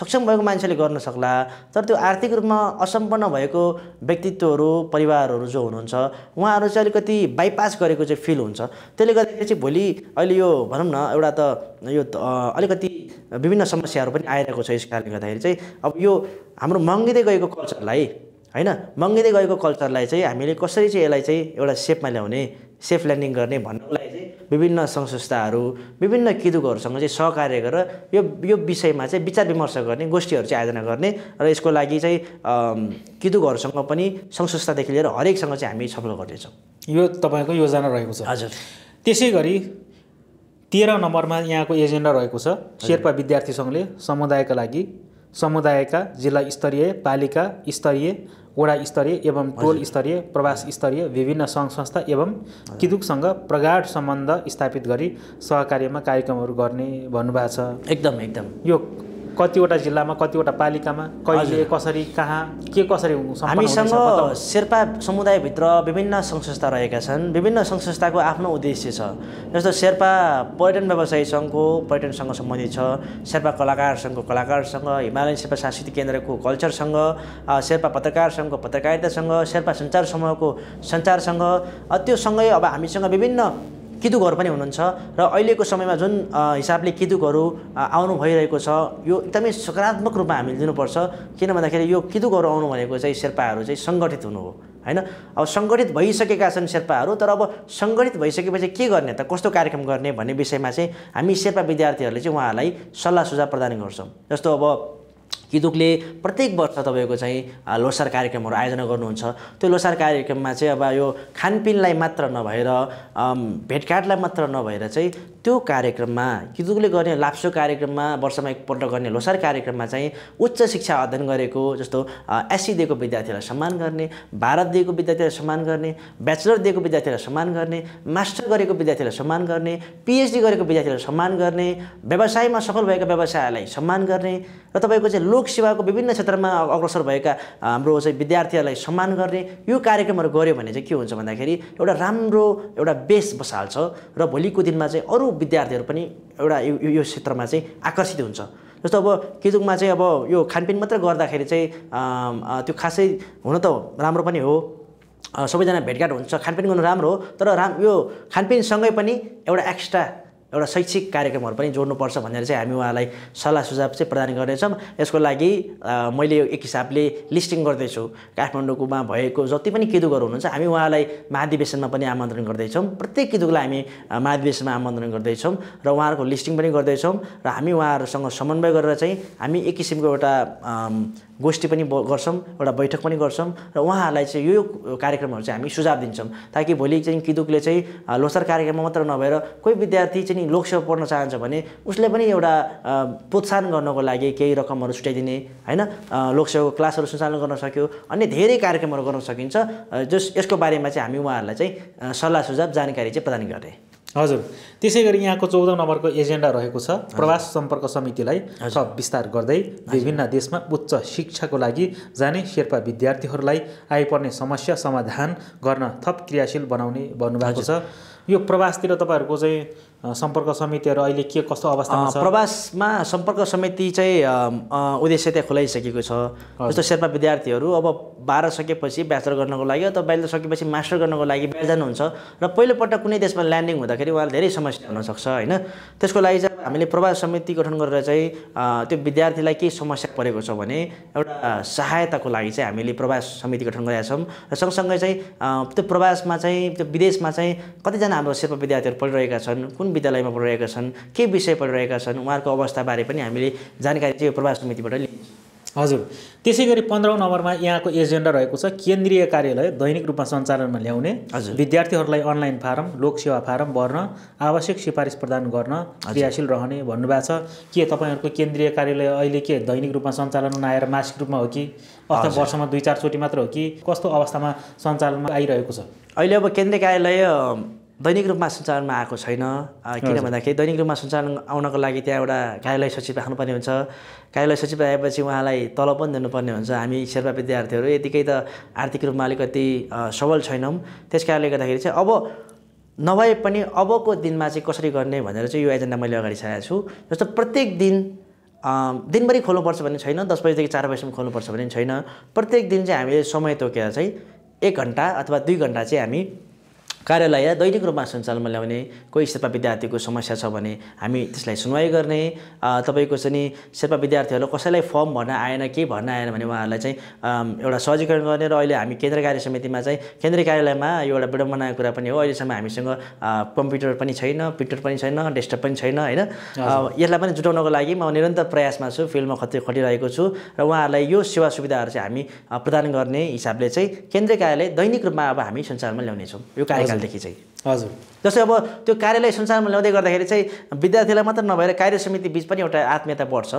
सक्षम भएको मान्छेले गर्न सक्ला तर त्यो आर्थिक रूपमा असम्पन्न भएको व्यक्तित्वहरू परिवारहरू जो हुनुहुन्छ उहाँहरू चाहिँ अलिकति बाइपास गरेको चाहिँ फिल हुन्छ त्यसले गर्दाखेरि चाहिँ भोलि अहिले यो भनौँ न एउटा त यो अलिकति विभिन्न समस्याहरू पनि आइरहेको छ यस कारणले गर्दाखेरि चाहिँ अब यो हाम्रो मँगिँदै गएको कल्चरलाई होइन मँगिँदै गएको कल्चरलाई चाहिँ हामीले कसरी चाहिँ यसलाई चाहिँ एउटा सेपमा ल्याउने सेफ ल्यान्डिङ गर्ने भन्नुलाई चाहिँ विभिन्न सङ्घ संस्थाहरू विभिन्न किदुकहरूसँग चाहिँ सहकार्य गरेर यो यो विषयमा चाहिँ विचार विमर्श गर्ने गोष्ठीहरू चाहिँ आयोजना गर्ने र यसको लागि चाहिँ किदुकहरूसँग पनि सङ्घ संस्थादेखि लिएर हरेकसँग चाहिँ हामी सफल गर्नेछौँ यो तपाईँको योजना रहेको छ हजुर त्यसै गरी तेह्र नम्बरमा यहाँको एजेन्डा रहेको छ शेर्पा विद्यार्थी सङ्घले समुदायका लागि समुदायका जिल्ला स्तरीय पालिका स्तरीय वडा स्तरीय एवं टोल स्तरीय प्रवास स्तरीय विभिन्न सङ्घ संस्था एवं किदुकसँग प्रगाढ सम्बन्ध स्थापित गरी सहकार्यमा कार्यक्रमहरू गर्ने भन्नुभएको छ एकदम एकदम यो कतिवटा जिल्लामा कतिवटा पालिकामा कहिले कसरी कहाँ के कसरी हामीसँग शेर्पा समुदायभित्र विभिन्न सङ्घ संस्था रहेका छन् विभिन्न सङ्घ संस्थाको आफ्नो उद्देश्य छ जस्तो शेर्पा पर्यटन व्यवसायी सङ्घको पर्यटनसँग सम्बन्धित छ शेर्पा कलाकार सङ्घको कलाकारसँग हिमालयन शेर्पा सांस्कृतिक केन्द्रको कल्चरसँग शेर्पा पत्रकार सङ्घको पत्रकारितासँग शेर्पा सञ्चार समूहको सञ्चारसँग त्यो सँगै अब हामीसँग विभिन्न किदुकहरू पनि हुनुहुन्छ र अहिलेको समयमा जुन हिसाबले किदुकहरू आउनु भइरहेको छ यो एकदमै सकारात्मक रूपमा हामीले दिनुपर्छ किन भन्दाखेरि यो किदुकहरू आउनु भनेको चाहिँ शेर्पाहरू चाहिँ सङ्गठित हुनु हो होइन अब सङ्गठित भइसकेका छन् शेर्पाहरू तर अब सङ्गठित भइसकेपछि के गर्ने त कस्तो कार्यक्रम गर्ने भन्ने विषयमा चाहिँ हामी शेर्पा विद्यार्थीहरूले चाहिँ उहाँहरूलाई सल्लाह सुझाव प्रदान गर्छौँ जस्तो अब किदुकले प्रत्येक वर्ष तपाईँको चाहिँ लोसार कार्यक्रमहरू आयोजना गर्नुहुन्छ त्यो लोसार कार्यक्रममा चाहिँ अब यो खानपिनलाई मात्र नभएर भेटघाटलाई मात्र नभएर चाहिँ त्यो कार्यक्रममा किदुकले गर्ने लाप्सो कार्यक्रममा वर्षमा एकपल्ट गर्ने लोसार कार्यक्रममा चाहिँ उच्च शिक्षा अध्ययन गरेको जस्तो एससी दिएको विद्यार्थीलाई सम्मान गर्ने भारत दिएको विद्यार्थीलाई सम्मान गर्ने ब्याचलर दिएको विद्यार्थीलाई सम्मान गर्ने मास्टर गरेको विद्यार्थीलाई सम्मान गर्ने पिएचडी गरेको विद्यार्थीलाई सम्मान गर्ने व्यवसायमा सफल भएका व्यवसायलाई सम्मान गर्ने र तपाईँको चाहिँ लो लोक सेवाको विभिन्न क्षेत्रमा अग्रसर भएका हाम्रो चाहिँ विद्यार्थीहरूलाई सम्मान गर्ने यो कार्यक्रमहरू गऱ्यो भने चाहिँ के हुन्छ भन्दाखेरि एउटा राम्रो एउटा बेस बसाल्छ र भोलिको दिनमा चाहिँ अरू विद्यार्थीहरू पनि एउटा यो क्षेत्रमा चाहिँ आकर्षित हुन्छ जस्तो अब किजुङमा चाहिँ अब यो खानपिन मात्र गर्दाखेरि चाहिँ त्यो खासै हुन त राम्रो पनि हो सबैजना भेटघाट हुन्छ खानपिन गर्नु राम्रो हो तर राम यो खानपिनसँगै पनि एउटा एक्स्ट्रा एउटा शैक्षिक कार्यक्रमहरू पनि जोड्नुपर्छ भनेर चाहिँ हामी उहाँलाई सल्लाह सुझाव चाहिँ प्रदान गर्नेछौँ यसको लागि मैले एक हिसाबले लिस्टिङ गर्दैछु काठमाडौँमा भएको जति पनि किदुकहरू हुनुहुन्छ हामी उहाँलाई महाधिवेशनमा पनि आमन्त्रण गर्दैछौँ प्रत्येक किदुकलाई हामी महाधिवेशनमा आमन्त्रण गर्दैछौँ र उहाँहरूको लिस्टिङ पनि गर्दैछौँ र हामी उहाँहरूसँग समन्वय गरेर चाहिँ हामी एक किसिमको एउटा गोष्ठी पनि गर्छौँ एउटा बैठक पनि गर्छौँ र उहाँहरूलाई चाहिँ यो कार्यक्रमहरू चाहिँ हामी सुझाव दिन्छौँ ताकि भोलि चाहिँ किदुकले चाहिँ लोसार कार्यक्रममा मात्र नभएर कोही विद्यार्थी चाहिँ लोकसेवा पढ्न चाहन्छ भने उसले पनि एउटा प्रोत्साहन गर्नको लागि केही रकमहरू छुट्याइदिने होइन लोकसेवाको क्लासहरू सञ्चालन गर्न सक्यो अन्य धेरै कार्यक्रमहरू गर्न सकिन्छ जस यसको बारेमा चाहिँ हामी उहाँहरूलाई चाहिँ सल्लाह सुझाव जानकारी चाहिँ प्रदान गरेँ हजुर त्यसै गरी यहाँको चौध नम्बरको एजेन्डा रहेको छ प्रवास सम्पर्क समितिलाई थप विस्तार गर्दै विभिन्न देशमा उच्च शिक्षाको लागि जाने शेर्पा विद्यार्थीहरूलाई आइपर्ने समस्या समाधान गर्न थप क्रियाशील बनाउने भन्नुभएको छ यो प्रवासतिर तपाईँहरूको चाहिँ सम्पर्क समितिहरू अहिले के कस्तो अवस्थामा छ प्रवासमा सम्पर्क समिति चाहिँ उद्देश्य त्यहाँ खुलाइसकेको छ जस्तो शेर्पा विद्यार्थीहरू अब बाह्र सकेपछि ब्याचलर गर्नको लागि अथवा बाहिर सकेपछि मास्टर गर्नको लागि बाहिर जानुहुन्छ र पहिलोपल्ट कुनै देशमा ल्यान्डिङ हुँदाखेरि उहाँलाई धेरै समस्या हुनसक्छ होइन त्यसको लागि चाहिँ हामीले प्रवास समिति गठन गरेर चाहिँ त्यो विद्यार्थीलाई के समस्या परेको छ भने एउटा सहायताको लागि चाहिँ हामीले प्रवास समिति गठन गरेका छौँ र सँगसँगै चाहिँ त्यो प्रवासमा चाहिँ त्यो विदेशमा चाहिँ कतिजना हाम्रो शेर्पा विद्यार्थीहरू पढिरहेका छन् कुन विद्यालयमा पढिरहेका छन् के विषय पढिरहेका छन् उहाँहरूको अवस्थाबारे पनि हामीले जानकारी चाहिँ प्रभाव समितिबाट लिन्छौँ हजुर त्यसै गरी पन्ध्रौँ नम्बरमा यहाँको एजेन्डा रहेको छ केन्द्रीय कार्यालय दैनिक रूपमा सञ्चालनमा ल्याउने विद्यार्थीहरूलाई अनलाइन फारम लोकसेवा फारम भर्न आवश्यक सिफारिस प्रदान गर्न क्रियाशील रहने भन्नुभएको छ के तपाईँहरूको केन्द्रीय कार्यालय अहिले के दैनिक रूपमा सञ्चालनमा आएर मासिक रूपमा हो कि अथवा वर्षमा दुई चारचोटि मात्र हो कि कस्तो अवस्थामा सञ्चालनमा आइरहेको छ अहिले अब केन्द्रीय कार्यालय दैनिक रूपमा सञ्चालनमा आएको छैन किन भन्दाखेरि दैनिक रूपमा सञ्चालन आउनको लागि त्यहाँ एउटा कार्यालय सचिव राख्नुपर्ने हुन्छ कार्यालय सचिव आएपछि उहाँलाई तलब पनि दिनुपर्ने हुन्छ हामी शेर्पा विद्यार्थीहरू यतिकै त आर्थिक रूपमा अलिकति सबल छैनौँ त्यस कारणले गर्दाखेरि चाहिँ अब नभए पनि अबको दिनमा चाहिँ कसरी गर्ने भनेर चाहिँ यो एजेन्डा मैले अगाडि सारेको छु जस्तो प्रत्येक दिन दिनभरि खोल्नुपर्छ भन्ने छैन दस बजीदेखि चार बजीसम्म खोल्नुपर्छ भन्ने छैन प्रत्येक दिन चाहिँ हामीले समय तोकेर चाहिँ एक घन्टा अथवा दुई घन्टा चाहिँ हामी कार्यालय दैनिक रूपमा सञ्चालनमा ल्याउने कोही शेर्पा विद्यार्थीको समस्या छ भने हामी त्यसलाई सुनवाई गर्ने तपाईँको चाहिँ शेर्पा विद्यार्थीहरूलाई कसैलाई फर्म भर्न आएन के भर्न आएन भने उहाँहरूलाई चाहिँ एउटा सहजीकरण गर्ने र अहिले हामी केन्द्रीय कार्य समितिमा चाहिँ केन्द्रीय कार्यालयमा यो एउटा विडम्बनाको कुरा पनि हो अहिलेसम्म हामीसँग कम्प्युटर पनि छैन प्रिन्टर पनि छैन डेस्कटप पनि छैन होइन यसलाई पनि जुटाउनको लागि म निरन्तर प्रयासमा छु फिल्डमा खति खटिरहेको छु र उहाँहरूलाई यो सेवा सुविधाहरू चाहिँ हामी प्रदान गर्ने हिसाबले चाहिँ केन्द्रीय कार्यालय दैनिक रूपमा अब हामी सञ्चालमा ल्याउनेछौँ यो कार्य देखि चाहिँ हजुर जस्तै अब त्यो कार्यालय संसारमा ल्याउँदै गर्दाखेरि चाहिँ विद्यार्थीलाई मात्र नभएर कार्य समिति बिच पनि एउटा आत्मीयता बढ्छ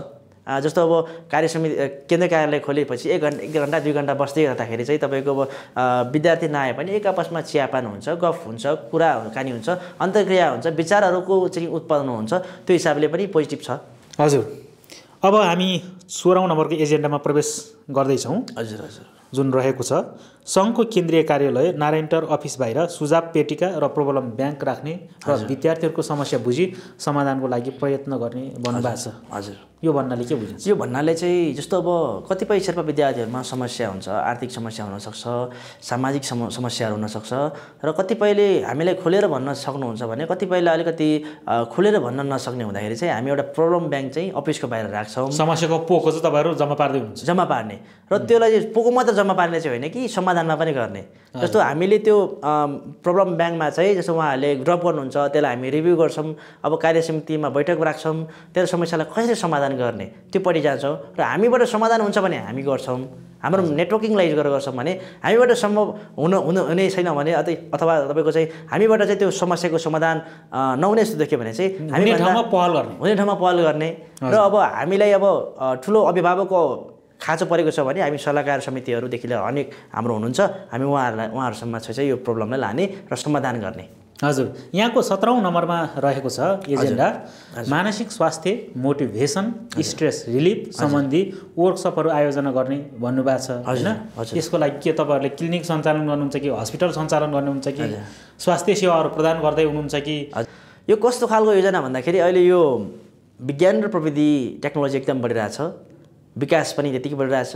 जस्तो अब कार्य समिति केन्द्रीय कार्यालय खोलेपछि एक घन्टा एक घन्टा दुई घन्टा बस्दै गर्दाखेरि चाहिँ तपाईँको अब विद्यार्थी नआए पनि एक आपसमा चियापान हुन्छ गफ हुन्छ कुरा कानी हुन्छ अन्तर्क्रिया हुन्छ विचारहरूको चाहिँ उत्पादन हुन्छ त्यो हिसाबले पनि पोजिटिभ छ हजुर अब हामी सोह्रौँ नम्बरको एजेन्डामा प्रवेश गर्दैछौँ हजुर हजुर जुन रहेको छ सङ्घको केन्द्रीय कार्यालय नारायणटर अफिस बाहिर सुझाव पेटिका र प्रब्लम ब्याङ्क राख्ने र विद्यार्थीहरूको समस्या बुझी समाधानको लागि प्रयत्न गर्ने भन्नुभएको छ हजुर यो भन्नाले के बुझ्छ यो भन्नाले चाहिँ जस्तो अब कतिपय शेर्पा विद्यार्थीहरूमा समस्या हुन्छ आर्थिक समस्या हुनसक्छ सामाजिक सम समस्याहरू हुनसक्छ र कतिपयले हामीलाई खोलेर भन्न सक्नुहुन्छ भने कतिपयले अलिकति खोलेर भन्न नसक्ने हुँदाखेरि चाहिँ हामी एउटा प्रब्लम ब्याङ्क चाहिँ अफिसको बाहिर राख्छौँ समस्याको पोको चाहिँ तपाईँहरू जम्मा पार्दै हुन्छ जम्मा पार्ने र त्यसलाई पोको मात्र जम्मा पार्ने चाहिँ होइन कि समाधानमा पनि गर्ने जस्तो हामीले त्यो प्रब्लम ब्याङ्कमा चाहिँ जस्तो उहाँहरूले ड्रप गर्नुहुन्छ त्यसलाई हामी रिभ्यू गर्छौँ अब कार्य समितिमा बैठक राख्छौँ त्यो समस्यालाई कसरी समाधान गर्ने त्योपट्टि जान्छौँ र हामीबाट समाधान हुन्छ भने हामी गर्छौँ हाम्रो नेटवर्किङलाई युज गरेर गर्छौँ भने हामीबाट सम्भव हुन हुन हुने छैन भने अथवा तपाईँको चाहिँ हामीबाट चाहिँ त्यो समस्याको समाधान नहुने जस्तो देख्यो भने चाहिँ हामी ठाउँमा पहल गर्ने हुने ठाउँमा पहल गर्ने र अब हामीलाई अब ठुलो अभिभावकको खाँचो परेको छ भने हामी सल्लाहकार समितिहरूदेखि लिएर अनेक हाम्रो हुनुहुन्छ हामी उहाँहरूलाई उहाँहरूसम्म छ यो प्रब्लमलाई लाने र समाधान गर्ने हजुर यहाँको सत्रौँ नम्बरमा रहेको छ एजेन्डा मानसिक स्वास्थ्य मोटिभेसन स्ट्रेस रिलिफ सम्बन्धी वर्कसपहरू आयोजना गर्ने भन्नुभएको छ होइन यसको लागि के तपाईँहरूले क्लिनिक सञ्चालन गर्नुहुन्छ कि हस्पिटल सञ्चालन गर्नुहुन्छ कि स्वास्थ्य सेवाहरू प्रदान गर्दै हुनुहुन्छ कि यो कस्तो खालको योजना भन्दाखेरि अहिले यो विज्ञान र प्रविधि टेक्नोलोजी एकदम बढिरहेछ विकास पनि त्यत्तिकै बढिरहेछ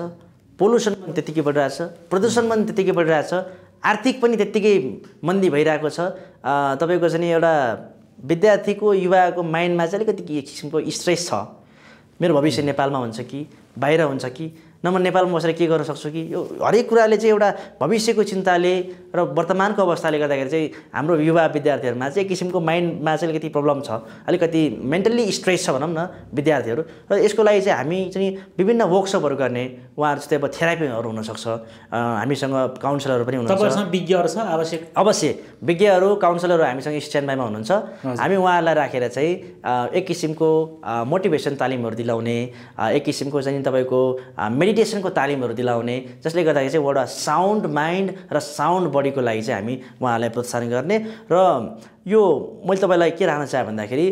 पोल्युसन पनि त्यत्तिकै बढिरहेछ प्रदूषण पनि त्यत्तिकै बढिरहेछ आर्थिक पनि त्यत्तिकै मन्दी भइरहेको छ तपाईँको चाहिँ एउटा विद्यार्थीको युवाको माइन्डमा चाहिँ अलिकति किसिमको स्ट्रेस छ मेरो भविष्य नेपालमा हुन्छ कि बाहिर हुन्छ कि न म नेपालमा बसेर के गर्न सक्छु कि यो हरेक कुराले चाहिँ एउटा भविष्यको चिन्ताले र वर्तमानको अवस्थाले गर्दाखेरि चाहिँ हाम्रो युवा विद्यार्थीहरूमा चाहिँ एक किसिमको माइन्डमा चाहिँ अलिकति प्रब्लम छ अलिकति मेन्टल्ली स्ट्रेस छ भनौँ न विद्यार्थीहरू र यसको लागि चाहिँ हामी चाहिँ विभिन्न वर्कसपहरू गर्ने उहाँहरू जस्तै अब थेरापीहरू हुनसक्छ हामीसँग काउन्सिलरहरू पनि हुनुहुन्छ विज्ञहरू छ आवश्यक अवश्य विज्ञहरू काउन्सिलरहरू हामीसँग स्ट्यान्ड बाईमा हुनुहुन्छ हामी उहाँहरूलाई राखेर चाहिँ एक किसिमको मोटिभेसन तालिमहरू दिलाउने एक किसिमको चाहिँ तपाईँको मेडिटेसनको तालिमहरू दिलाउने जसले गर्दाखेरि चाहिँ एउटा साउन्ड माइन्ड र साउन्ड बडीको लागि चाहिँ हामी उहाँहरूलाई प्रोत्साहन गर्ने र यो मैले तपाईँलाई के राख्न चाहेँ भन्दाखेरि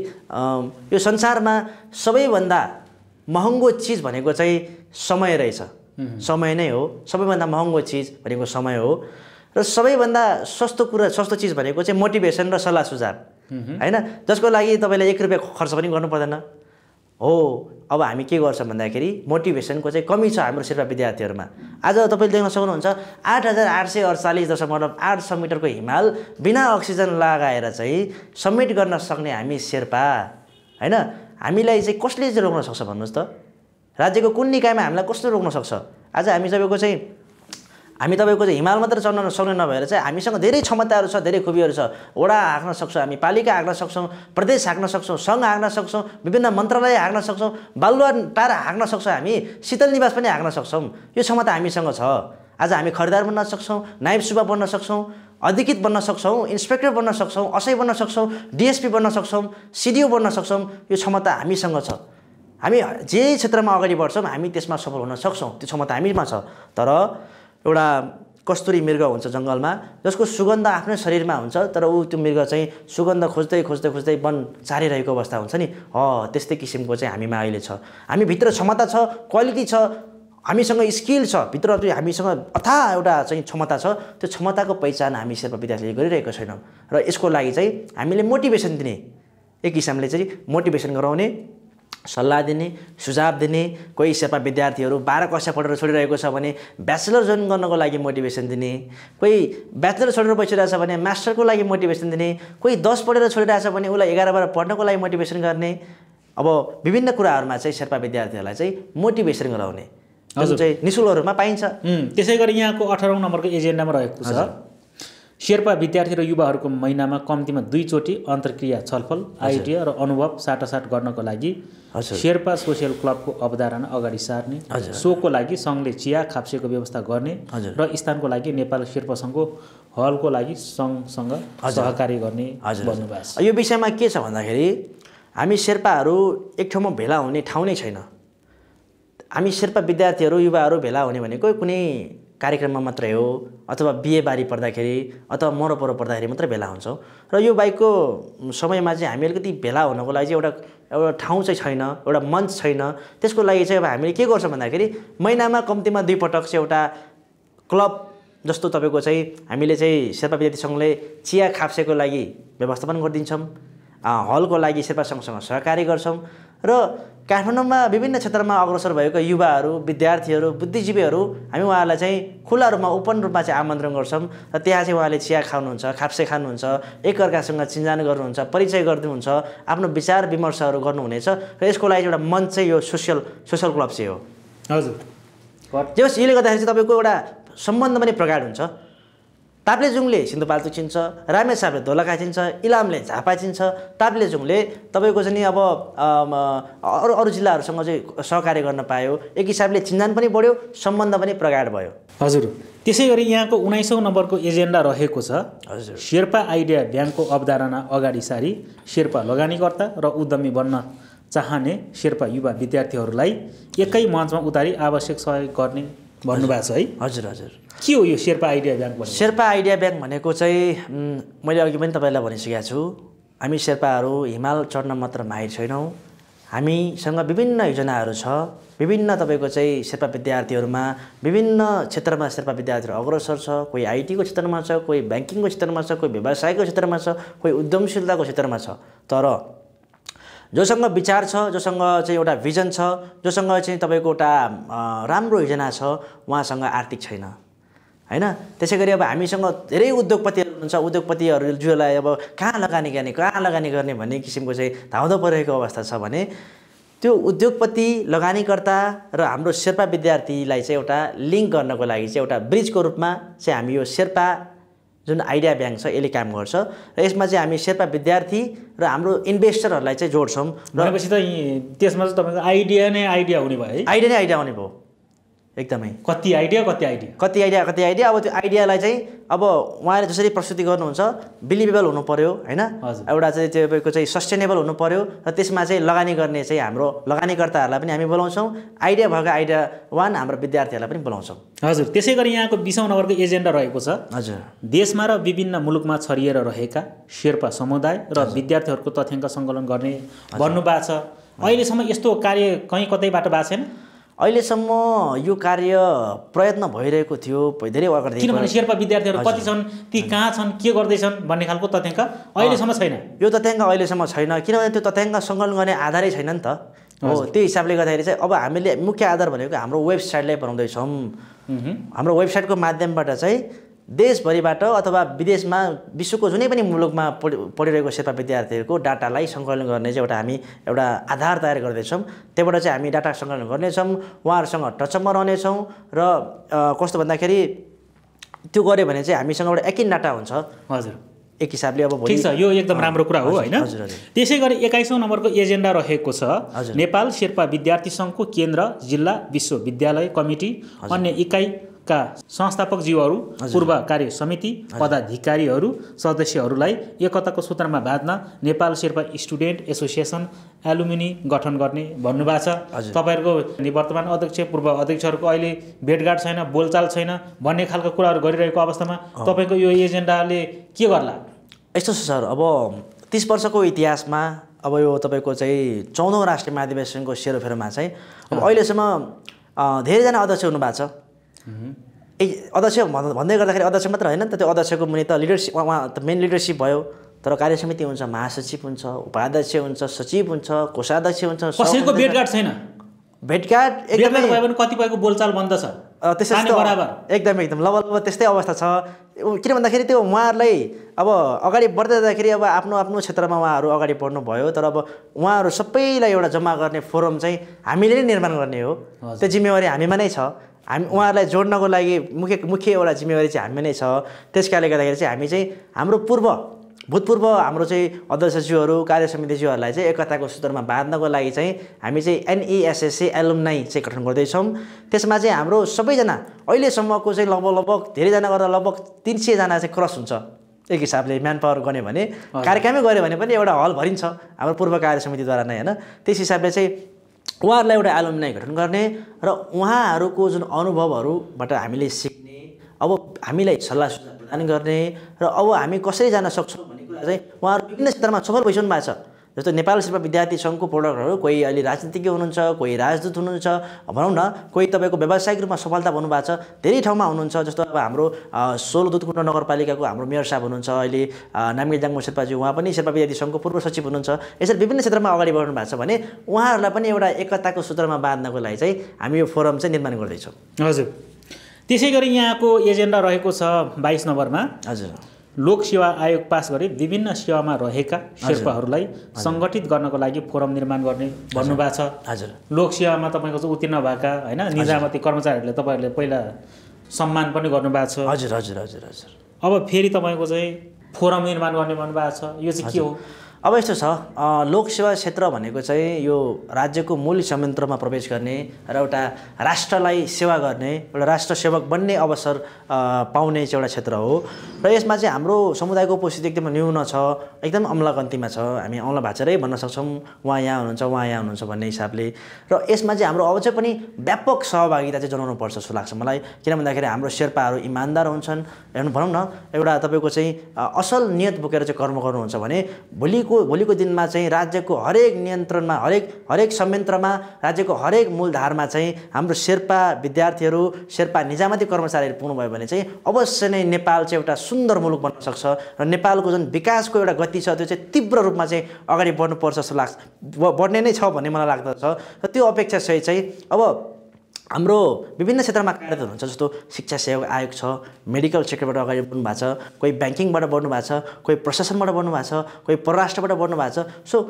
यो संसारमा सबैभन्दा महँगो चिज भनेको चाहिँ समय रहेछ समय नै हो सबैभन्दा महँगो चिज भनेको समय हो र सबैभन्दा सस्तो कुरा सस्तो चिज भनेको चाहिँ मोटिभेसन र सल्लाह सुझाव होइन जसको लागि तपाईँले एक रुपियाँ खर्च पनि गर्नु पर्दैन हो अब हामी के गर्छौँ भन्दाखेरि मोटिभेसनको चाहिँ कमी छ हाम्रो शेर्पा विद्यार्थीहरूमा आज तपाईँले देख्न सक्नुहुन्छ आठ हजार आठ सय अडचालिस दशमलव आठ सय मिटरको हिमाल बिना अक्सिजन लगाएर चाहिँ सब्मिट गर्न सक्ने हामी शेर्पा होइन हामीलाई चाहिँ कसले चाहिँ रोक्न सक्छ भन्नुहोस् त राज्यको कुन निकायमा हामीलाई कसले रोक्न सक्छ आज हामी तपाईँको चाहिँ हामी तपाईँको चाहिँ हिमाल मात्र चढ्न सक्ने नभएर चाहिँ हामीसँग धेरै क्षमताहरू छ धेरै खुबीहरू छ वडा हाँक्न सक्छौँ हामी पालिका हाँक्न सक्छौँ प्रदेश हाँक्न सक्छौँ सङ्घ हाँक्न सक्छौँ विभिन्न मन्त्रालय हाँक्न सक्छौँ बालुवा टाढा हाँक्न सक्छौँ हामी शीतल निवास पनि हाँक्न सक्छौँ यो क्षमता हामीसँग छ आज हामी खरिदार बन्न सक्छौँ नायब सुब्बा बन्न सक्छौँ अधिकृत बन्न सक्छौँ इन्सपेक्टर बन्न सक्छौँ असै बन्न सक्छौँ डिएसपी बन्न सक्छौँ सिडिओ बन्न सक्छौँ यो क्षमता हामीसँग छ हामी जे क्षेत्रमा अगाडि बढ्छौँ हामी त्यसमा सफल हुन सक्छौँ त्यो क्षमता हामीमा छ तर एउटा कस्तुरी मृग हुन्छ जङ्गलमा जसको सुगन्ध आफ्नै शरीरमा हुन्छ तर ऊ त्यो मृग चाहिँ सुगन्ध खोज्दै खोज्दै खोज्दै वन चारिरहेको अवस्था हुन्छ नि ह त्यस्तै किसिमको चाहिँ हामीमा अहिले छ हामी भित्र क्षमता छ क्वालिटी छ हामीसँग स्किल छ भित्र हामीसँग अथा एउटा चाहिँ क्षमता छ त्यो क्षमताको पहिचान हामी शेर्पा विद्यार्थीले गरिरहेको छैनौँ र यसको लागि चाहिँ हामीले मोटिभेसन दिने एक हिसाबले चाहिँ मोटिभेसन गराउने सल्लाह दिने सुझाव दिने कोही सेपा विद्यार्थीहरू बाह्र कक्षा पढेर छोडिरहेको छ भने ब्याचलर जोइन गर्नको लागि मोटिभेसन दिने कोही ब्याचलर छोडेर बसिरहेछ भने मास्टरको लागि मोटिभेसन दिने कोही दस पढेर छोडिरहेछ भने उसलाई एघार बाह्र पढ्नको लागि मोटिभेसन गर्ने अब विभिन्न कुराहरूमा चाहिँ शेर्पा विद्यार्थीहरूलाई चाहिँ मोटिभेसन गराउने जुन चाहिँ नि शुल्कहरूमा पाइन्छ त्यसै गरी यहाँको अठारौँ नम्बरको एजेन्डामा रहेको छ शेर्पा विद्यार्थी र युवाहरूको महिनामा कम्तीमा दुईचोटि अन्तर्क्रिया छलफल आइडिया र अनुभव साटासाट गर्नको लागि शेर्पा सोसियल क्लबको अवधारणा अगाडि सार्ने सोको लागि सङ्घले चिया खाप्सेको व्यवस्था गर्ने र स्थानको लागि नेपाल शेर्पा सङ्घको हलको लागि सङ्घसँग सहकार्य गर्ने भन्नुभएको यो विषयमा के छ भन्दाखेरि हामी शेर्पाहरू एक ठाउँमा भेला हुने ठाउँ नै छैन हामी शेर्पा विद्यार्थीहरू युवाहरू भेला हुने भनेको कुनै कार्यक्रममा मात्रै हो अथवा बिहेबारी पर्दाखेरि अथवा पर पर्दाखेरि मात्रै भेला हुन्छौँ र यो बाइकको समयमा चाहिँ हामी अलिकति भेला हुनको लागि चाहिँ एउटा एउटा ठाउँ चाहिँ छैन एउटा मञ्च छैन त्यसको लागि चाहिँ अब हामीले के गर्छौँ भन्दाखेरि महिनामा कम्तीमा दुईपटक चाहिँ एउटा क्लब जस्तो तपाईँको चाहिँ हामीले चाहिँ शेर्पा विद्यार्थी सङ्घले चिया खाप्सेको लागि व्यवस्थापन गरिदिन्छौँ हलको लागि शेर्पा सङ्घसँग गर्छौँ र काठमाडौँमा विभिन्न क्षेत्रमा अग्रसर भएको युवाहरू विद्यार्थीहरू बुद्धिजीवीहरू हामी उहाँहरूलाई चाहिँ खुल्ला रूपमा ओपन रूपमा चाहिँ आमन्त्रण गर्छौँ र त्यहाँ चाहिँ उहाँले चिया खानुहुन्छ खाप्से खानुहुन्छ एकअर्कासँग चिन्जान गर्नुहुन्छ परिचय गरिदिनुहुन्छ आफ्नो विचार विमर्शहरू गर्नुहुनेछ र यसको लागि एउटा मञ्च चाहिँ यो सोसियल सोसियल क्लब चाहिँ हो हजुर जे होस् यसले गर्दाखेरि चाहिँ तपाईँको एउटा सम्बन्ध पनि प्रगाड हुन्छ ताप्लेजुङले चिन्छ रामेसापले धोलखा चिन्छ इलामले झापा चिन्छ ताप्लेजुङले तपाईँको चाहिँ नि अब अरू अरू जिल्लाहरूसँग चाहिँ सहकार्य गर्न पायो एक हिसाबले चिन्जान पनि बढ्यो सम्बन्ध पनि प्रगाड भयो हजुर त्यसै गरी यहाँको उन्नाइसौँ नम्बरको एजेन्डा रहेको छ हजुर शेर्पा आइडिया ब्याङ्कको अवधारणा अगाडि सारी शेर्पा लगानीकर्ता र उद्यमी बन्न चाहने शेर्पा युवा विद्यार्थीहरूलाई एकै मञ्चमा उतारी आवश्यक सहयोग गर्ने भन्नुभएको छ है हजुर हजुर के हो यो Sherpa idea bank Sherpa idea bank भनेको चाहिँ मैले अघि पनि तपाईँलाई भनिसकेको छु हामी शेर्पाहरू हिमाल चढ्न मात्र माहिर छैनौँ हामीसँग विभिन्न योजनाहरू छ विभिन्न तपाईँको चाहिँ शेर्पा विद्यार्थीहरूमा विभिन्न क्षेत्रमा शेर्पा विद्यार्थीहरू अग्रसर छ कोही आइटीको क्षेत्रमा छ कोही ब्याङ्किङको क्षेत्रमा छ कोही व्यवसायको क्षेत्रमा छ कोही उद्यमशीलताको क्षेत्रमा छ तर जोसँग विचार छ जोसँग चाहिँ एउटा भिजन छ जोसँग चाहिँ तपाईँको एउटा राम्रो योजना छ उहाँसँग आर्थिक छैन होइन त्यसै गरी अब हामीसँग धेरै उद्योगपतिहरू हुनुहुन्छ उद्योगपतिहरूलाई अब कहाँ लगानी गर्ने कहाँ लगानी गर्ने भन्ने किसिमको चाहिँ धाउँदो परेको अवस्था छ भने त्यो उद्योगपति लगानीकर्ता र हाम्रो शेर्पा विद्यार्थीलाई चाहिँ एउटा लिङ्क गर्नको लागि चाहिँ एउटा ब्रिजको रूपमा चाहिँ हामी यो शेर्पा जुन आइडिया ब्याङ्क छ यसले काम गर्छ र यसमा चाहिँ हामी शेर्पा विद्यार्थी र हाम्रो इन्भेस्टरहरूलाई चाहिँ जोड्छौँ भनेपछि त त्यसमा चाहिँ तपाईँको आइडिया नै आइडिया हुने भयो है आइडिया नै आइडिया हुने भयो एकदमै कति आइडिया कति आइडिया कति आइडिया कति आइडिया अब त्यो आइडियालाई चाहिँ अब उहाँले जसरी प्रस्तुति गर्नुहुन्छ बिलिभेबल हुनु पऱ्यो होइन एउटा चाहिँ तपाईँको चाहिँ सस्टेनेबल हुनु पऱ्यो र त्यसमा चाहिँ लगानी गर्ने चाहिँ हाम्रो लगानीकर्ताहरूलाई पनि हामी बोलाउँछौँ आइडिया भएको आइडिया वान हाम्रो विद्यार्थीहरूलाई पनि बोलाउँछौँ हजुर त्यसै गरी यहाँको नगरको एजेन्डा रहेको छ हजुर देशमा र विभिन्न मुलुकमा छरिएर रहेका शेर्पा समुदाय र विद्यार्थीहरूको तथ्याङ्क सङ्कलन गर्ने भन्नुभएको छ अहिलेसम्म यस्तो कार्य कहीँ कतैबाट भएको छैन अहिलेसम्म यो कार्य प्रयत्न भइरहेको थियो धेरै अगाडि किनभने शेर्पा विद्यार्थीहरू कति छन् ती कहाँ छन् के गर्दैछन् भन्ने खालको तथ्याङ्क अहिलेसम्म छैन यो तथ्याङ्क अहिलेसम्म छैन किनभने त्यो तथ्याङ्क सङ्कलन गर्ने आधारै छैन नि त हो त्यो हिसाबले गर्दाखेरि चाहिँ अब हामीले मुख्य आधार भनेको हाम्रो वेबसाइटलाई बनाउँदैछौँ हाम्रो वेबसाइटको माध्यमबाट चाहिँ देशभरिबाट अथवा विदेशमा विश्वको जुनै पनि मुलुकमा पढि पढिरहेको शेर्पा विद्यार्थीहरूको डाटालाई सङ्कलन गर्ने चाहिँ एउटा हामी एउटा आधार तयार गर्दैछौँ त्यहाँबाट चाहिँ हामी डाटा सङ्कलन गर्नेछौँ उहाँहरूसँग टचमा रहनेछौँ र कस्तो भन्दाखेरि त्यो गऱ्यो भने चाहिँ हामीसँग एउटा एकिन डाटा हुन्छ हजुर एक हिसाबले अब ठिक छ यो एकदम राम्रो कुरा हो होइन त्यसै गरी एक्काइसौँ नम्बरको एजेन्डा रहेको छ नेपाल शेर्पा विद्यार्थी सङ्घको केन्द्र जिल्ला विश्वविद्यालय कमिटी अन्य इकाइ का संस्थापक जीवहरू पूर्व कार्य समिति पदाधिकारीहरू सदस्यहरूलाई एकताको सूत्रमा बाँध्न Nepal Sherpa student association alumni गठन गर्ने भन्नुभएको छ तपाईँहरूको वर्तमान अध्यक्ष पूर्व अध्यक्षहरूको अहिले भेटघाट छैन बोलचाल छैन भन्ने खालको कुराहरू गरिरहेको अवस्थामा तपाईँको यो एजेन्डाले के गर्ला यस्तो छ सर अब तिस वर्षको इतिहासमा अब यो तपाईँको चाहिँ चौधौँ राष्ट्रिय महाधिवेशनको सेरोफेरोमा चाहिँ अब अहिलेसम्म धेरैजना अध्यक्ष हुनुभएको छ ए अध्यक्ष भन्दै गर्दाखेरि अध्यक्ष मात्र होइन नि त त्यो अध्यक्षको मुनि त लिडरसिप उहाँ त मेन लिडरसिप भयो तर कार्य समिति हुन्छ महासचिव हुन्छ उपाध्यक्ष हुन्छ सचिव हुन्छ कोषाध्यक्ष हुन्छ कसैको भेटघाट छैन भेटघाट एकदमै कतिपयको बोलचाल बन्द छ त्यसै बराबर एकदमै एकदम लब लब त्यस्तै अवस्था छ किन भन्दाखेरि त्यो उहाँहरूलाई अब अगाडि बढ्दै जाँदाखेरि अब आफ्नो आफ्नो क्षेत्रमा उहाँहरू अगाडि बढ्नु भयो तर अब उहाँहरू सबैलाई एउटा जम्मा गर्ने फोरम चाहिँ हामीले नै निर्माण गर्ने हो त्यो जिम्मेवारी हामीमा नै छ हामी उहाँहरूलाई जोड्नको लागि मुख्य मुख्य एउटा जिम्मेवारी चाहिँ हामी नै छ त्यस कारणले गर्दाखेरि चाहिँ हामी चाहिँ हाम्रो पूर्व भूतपूर्व हाम्रो चाहिँ अध्यक्षज्यूहरू कार्य समितिज्यूहरूलाई चाहिँ एकताको सूत्रमा बाँध्नको लागि चाहिँ हामी चाहिँ एनइएसएससी एलुमनाई चाहिँ गठन गर्दैछौँ त्यसमा चाहिँ हाम्रो सबैजना अहिलेसम्मको चाहिँ लगभग लगभग धेरैजना गर्दा लगभग तिन सयजना चाहिँ क्रस हुन्छ एक हिसाबले म्यान पावर गर्ने भने कार्यक्रमै गऱ्यो भने पनि एउटा हल भरिन्छ हाम्रो पूर्व कार्य समितिद्वारा नै होइन त्यस हिसाबले चाहिँ उहाँहरूलाई एउटा एलुमिनाई गठन गर्ने र उहाँहरूको जुन अनुभवहरूबाट हामीले सिक्ने अब हामीलाई सल्लाह सुझाव प्रदान गर्ने र अब हामी कसरी जान सक्छौँ भन्ने कुरा चाहिँ उहाँहरू विभिन्न क्षेत्रमा सफल भइसक्नु भएको छ जस्तो नेपाल शिल्प विद्यार्थी सङ्घको प्रडक्टहरू कोही अहिले राजनीतिज्ञ हुनुहुन्छ कोही राजदूत हुनुहुन्छ भनौँ न कोही तपाईँको व्यावसायिक रूपमा सफलता भएको छ धेरै ठाउँमा हुनुहुन्छ जस्तो अब हाम्रो सोलो दुधकुण्ड नगरपालिकाको हाम्रो मेयर साहब हुनुहुन्छ अहिले नामगे जाङमो शेर्पाजी उहाँ पनि शेर्पा विद्यार्थी सङ्घको पूर्व सचिव हुनुहुन्छ यसरी विभिन्न क्षेत्रमा अगाडि बढ्नु भएको छ भने उहाँहरूलाई पनि एउटा एकताको सूत्रमा बाँध्नको लागि चाहिँ हामी यो फोरम चाहिँ निर्माण गर्दैछौँ हजुर त्यसै गरी यहाँको एजेन्डा रहेको छ बाइस नम्बरमा हजुर लोक सेवा आयोग पास गरी विभिन्न सेवामा रहेका शेर्पाहरूलाई सङ्गठित गर्नको लागि फोरम निर्माण गर्ने भन्नुभएको छ हजुर सेवामा तपाईँको चाहिँ उत्तीर्ण भएका होइन निजामती कर्मचारीहरूले तपाईँहरूले पहिला सम्मान पनि गर्नुभएको छ हजुर हजुर हजुर हजुर अब फेरि तपाईँको चाहिँ फोरम निर्माण गर्ने भन्नुभएको छ यो चाहिँ के हो अब यस्तो छ लोकसेवा क्षेत्र भनेको चाहिँ यो राज्यको मूल संयन्त्रमा प्रवेश गर्ने र एउटा राष्ट्रलाई सेवा गर्ने एउटा राष्ट्र सेवक बन्ने अवसर पाउने चाहिँ एउटा क्षेत्र हो र यसमा चाहिँ हाम्रो समुदायको उपस्थिति एकदम न्यून छ एकदम अम्लकन्तीमा छ हामी अम्ल भाचेरै भन्न सक्छौँ उहाँ यहाँ हुनुहुन्छ उहाँ यहाँ हुनुहुन्छ भन्ने हिसाबले र यसमा चाहिँ हाम्रो अझै पनि व्यापक सहभागिता चाहिँ जनाउनु पर्छ जस्तो लाग्छ मलाई किन भन्दाखेरि हाम्रो शेर्पाहरू इमान्दार हुन्छन् हेर्नु भनौँ न एउटा तपाईँको चाहिँ असल नियत बोकेर चाहिँ कर्म गर्नुहुन्छ भने भोलिको भोलिको भोलिको दिनमा चाहिँ राज्यको हरेक नियन्त्रणमा हरेक हरेक संयन्त्रमा राज्यको हरेक मूलधारमा चाहिँ हाम्रो शेर्पा विद्यार्थीहरू शेर्पा निजामती कर्मचारीहरू पुग्नुभयो भने चाहिँ अवश्य नै नेपाल चाहिँ एउटा सुन्दर मुलुक बन्न सक्छ र नेपालको जुन विकासको एउटा गति छ त्यो चाहिँ तीव्र रूपमा चाहिँ अगाडि बढ्नुपर्छ जस्तो लाग्छ बढ्ने नै छ भन्ने मलाई लाग्दछ र त्यो अपेक्षा सहित चाहिँ अब हाम्रो विभिन्न क्षेत्रमा कार्यरत हुनुहुन्छ जस्तो शिक्षा सेवा आयोग छ मेडिकल सेक्टरबाट अगाडि बढ्नु भएको छ कोही ब्याङ्किङबाट बढ्नु भएको छ कोही प्रशासनबाट बढ्नु भएको छ कोही परराष्ट्रबाट बढ्नु भएको छ सो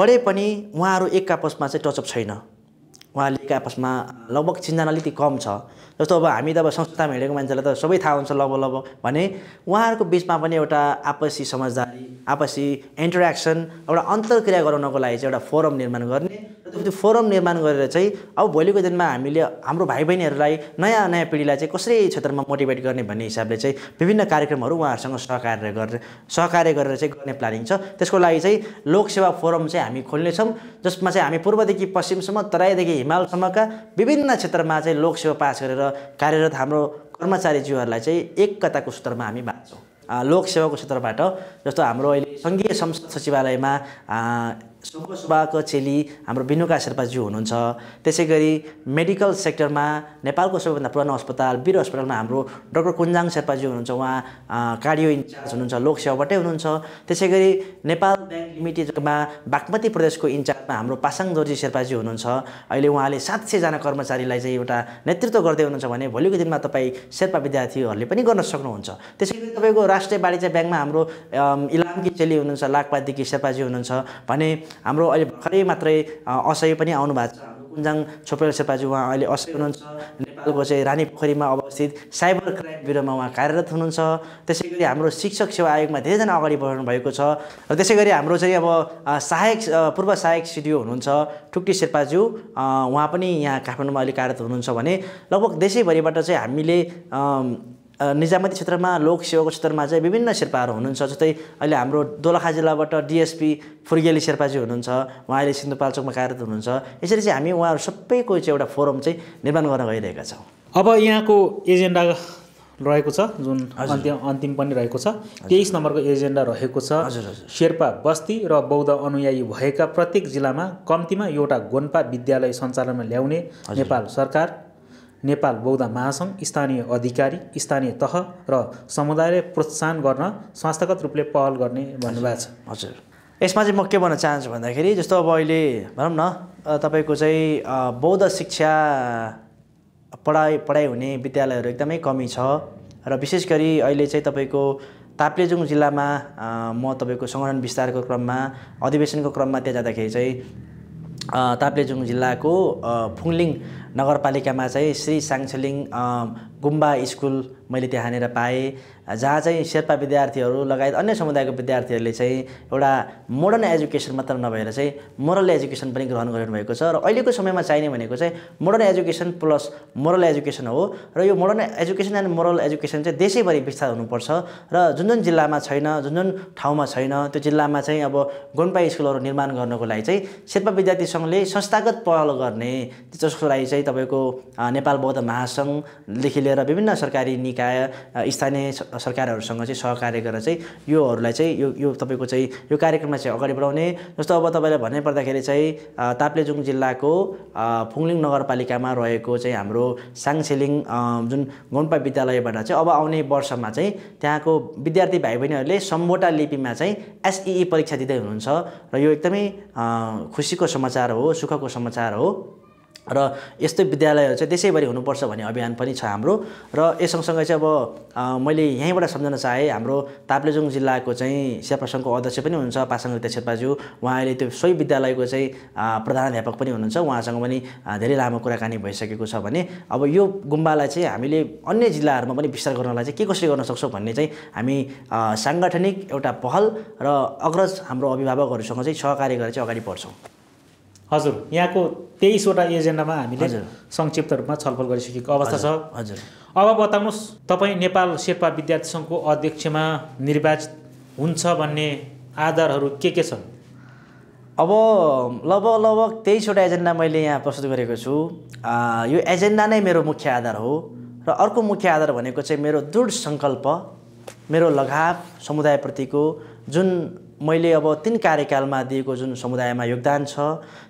बढे पनि उहाँहरू एक आपसमा चाहिँ टचअप छैन उहाँले एक आपसमा लगभग चिन्जना अलिकति कम छ जस्तो अब हामी त अब संस्थामा हिँडेको मान्छेलाई त सबै थाहा हुन्छ लगभग लगभग भने उहाँहरूको बिचमा पनि एउटा आपसी समझदारी आपसी इन्टरेक्सन एउटा अन्तर्क्रिया गराउनको लागि चाहिँ एउटा फोरम निर्माण गर्ने त्यो फोरम निर्माण गरेर चाहिँ अब भोलिको दिनमा हामीले हाम्रो भाइ बहिनीहरूलाई नयाँ नयाँ पिँढीलाई चाहिँ कसरी क्षेत्रमा मोटिभेट गर्ने भन्ने हिसाबले चाहिँ विभिन्न कार्यक्रमहरू उहाँहरूसँग सहकार्य गरेर सहकार्य गरेर चाहिँ गर्ने प्लानिङ छ त्यसको लागि चाहिँ लोकसेवा फोरम चाहिँ हामी खोल्नेछौँ जसमा चाहिँ हामी पूर्वदेखि पश्चिमसम्म तराईदेखि हिमालसम्मका विभिन्न क्षेत्रमा चाहिँ लोकसेवा पास गरेर कार्यरत हाम्रो कर्मचारीज्यूहरूलाई चाहिँ एकताको सूत्रमा हामी बाँच्छौँ लोकसेवाको क्षेत्रबाट जस्तो हाम्रो अहिले सङ्घीय संसद सचिवालयमा सुब्बा सुब्बाको चेली हाम्रो बिनुका शेर्पाज्यू हुनुहुन्छ त्यसै गरी मेडिकल सेक्टरमा नेपालको सबैभन्दा पुरानो अस्पताल वीर अस्पतालमा हाम्रो डक्टर कुन्जाङ शेर्पाज्यू हुनुहुन्छ उहाँ कार्डियो इन्चार्ज हुनुहुन्छ लोकसेवाबाटै हुनुहुन्छ त्यसै गरी नेपाल ब्याङ्क कमिटीमा बागमती प्रदेशको इन्चार्जमा हाम्रो पासाङ दोर्जी शेर्पाजी हुनुहुन्छ अहिले उहाँले सात सयजना कर्मचारीलाई चाहिँ एउटा नेतृत्व गर्दै हुनुहुन्छ भने भोलिको दिनमा तपाईँ शेर्पा विद्यार्थीहरूले पनि गर्न सक्नुहुन्छ त्यसै गरी तपाईँको राष्ट्रिय वाणिज्य ब्याङ्कमा हाम्रो इलामकी चेली हुनुहुन्छ लाखपातदेखि शेर्पाजी हुनुहुन्छ भने हाम्रो अहिले भर्खरै मात्रै असह्य पनि आउनु भएको छ कुञ्जाङ छोपेल सेपाजी उहाँ अहिले असल हुनुहुन्छ नेपालको चाहिँ रानी पोखरीमा अवस्थित साइबर क्राइम ब्युरोमा उहाँ कार्यरत हुनुहुन्छ त्यसै गरी हाम्रो शिक्षक सेवा आयोगमा धेरैजना अगाडि बढ्नु भएको छ र त्यसै गरी हाम्रो चाहिँ अब सहायक पूर्व सहायक सिडिओ हुनुहुन्छ टुक्टी शेर्पाज्यू उहाँ पनि यहाँ काठमाडौँमा अहिले कार्यरत हुनुहुन्छ भने लगभग देशैभरिबाट चाहिँ हामीले निजामती क्षेत्रमा लोकसेवाको क्षेत्रमा चाहिँ विभिन्न शेर्पाहरू हुनुहुन्छ जस्तै अहिले हाम्रो दोलखा जिल्लाबाट डिएसपी फुर्गेली शेर्पाजी हुनुहुन्छ उहाँ अहिले सिन्धुपाल्चोकमा कार्यरत हुनुहुन्छ यसरी चाहिँ हामी उहाँहरू सबैको चाहिँ एउटा फोरम चाहिँ निर्माण गर्न गइरहेका छौँ अब यहाँको एजेन्डा रहेको छ जुन अन्तिम अन्तिम पनि रहेको छ तेइस नम्बरको एजेन्डा रहेको छ शेर्पा बस्ती र बौद्ध अनुयायी भएका प्रत्येक जिल्लामा कम्तीमा एउटा गोन्पा विद्यालय सञ्चालनमा ल्याउने नेपाल सरकार नेपाल बौद्ध महासङ्घ स्थानीय अधिकारी स्थानीय तह र समुदायले प्रोत्साहन गर्न संस्थागत रूपले पहल गर्ने भन्नुभएको छ हजुर यसमा चाहिँ म के भन्न चाहन्छु भन्दाखेरि जस्तो अब अहिले भनौँ न तपाईँको चाहिँ बौद्ध शिक्षा पढाइ पढाइ हुने विद्यालयहरू एकदमै कमी छ र विशेष गरी अहिले चाहिँ तपाईँको ताप्लेजुङ जिल्लामा म तपाईँको सङ्गठन विस्तारको क्रममा अधिवेशनको क्रममा त्यहाँ जाँदाखेरि चाहिँ ताप्लेजुङ जिल्लाको फुङलिङ नगरपालिकामा चाहिँ श्री साङछलिङ गुम्बा स्कुल मैले त्यहाँनिर पाएँ जहाँ चाहिँ शेर्पा विद्यार्थीहरू लगायत अन्य समुदायको विद्यार्थीहरूले चाहिँ एउटा मोडर्न एजुकेसन मात्र नभएर चाहिँ मोरल एजुकेसन पनि ग्रहण गरिरहनु भएको छ र अहिलेको समयमा चाहिने भनेको चाहिँ modern education plus moral education हो र यो modern education and moral education चाहिँ देशैभरि विस्तार हुनुपर्छ र जुन जुन जिल्लामा छैन जुन जुन ठाउँमा छैन त्यो जिल्लामा चाहिँ अब गोन्पा स्कुलहरू निर्माण गर्नको लागि चाहिँ शेर्पा विद्यार्थी सङ्घले संस्थागत पहल गर्ने जसको लागि चाहिँ तपाईँको नेपाल बौद्ध महासङ्घदेखि लिएर विभिन्न सरकारी निकाय स्थानीय सरकारहरूसँग चाहिँ सहकार्य गरेर चाहिँ योहरूलाई चाहिँ यो यो तपाईँको चाहिँ यो कार्यक्रमलाई चाहिँ अगाडि बढाउने जस्तो अब तपाईँलाई भन्नै पर्दाखेरि चाहिँ ताप्लेजुङ जिल्लाको फुङलिङ नगरपालिकामा रहेको चाहिँ हाम्रो साङसेलिङ जुन गौनपा विद्यालयबाट चाहिँ अब आउने वर्षमा चाहिँ त्यहाँको विद्यार्थी भाइ बहिनीहरूले सम्बोटा लिपिमा चाहिँ एसइई परीक्षा दिँदै हुनुहुन्छ र यो एकदमै खुसीको समाचार हो सुखको समाचार हो र यस्तै विद्यालयहरू चाहिँ त्यसैभरि हुनुपर्छ भन्ने अभियान पनि छ हाम्रो र यस सँगसँगै चाहिँ अब मैले यहीँबाट सम्झन चाहेँ हाम्रो ताप्लेजुङ जिल्लाको चाहिँ सङ्घको अध्यक्ष पनि हुनुहुन्छ पासाङ शेर्पाज्यू उहाँ अहिले त्यो सोही विद्यालयको चाहिँ प्रधानाध्यापक पनि हुनुहुन्छ उहाँसँग पनि धेरै लामो कुराकानी भइसकेको छ भने अब यो गुम्बालाई चाहिँ हामीले अन्य जिल्लाहरूमा पनि विस्तार गर्नलाई चाहिँ के कसरी गर्न सक्छौँ भन्ने चाहिँ हामी साङ्गठनिक एउटा पहल र अग्रज हाम्रो अभिभावकहरूसँग चाहिँ सहकार्य गरेर चाहिँ अगाडि बढ्छौँ हजुर यहाँको तेइसवटा एजेन्डामा हामीले संक्षिप्त रूपमा छलफल गरिसकेको अवस्था छ हजुर अब बताउनुहोस् तपाईँ नेपाल शेर्पा विद्यार्थी सङ्घको अध्यक्षमा निर्वाचित हुन्छ भन्ने आधारहरू के के छन् अब लगभग लगभग तेइसवटा एजेन्डा मैले यहाँ प्रस्तुत गरेको छु यो एजेन्डा नै मेरो मुख्य आधार हो र अर्को मुख्य आधार भनेको चाहिँ मेरो दृढ सङ्कल्प मेरो लगाव समुदायप्रतिको जुन मैले अब तिन कार्यकालमा दिएको जुन समुदायमा योगदान छ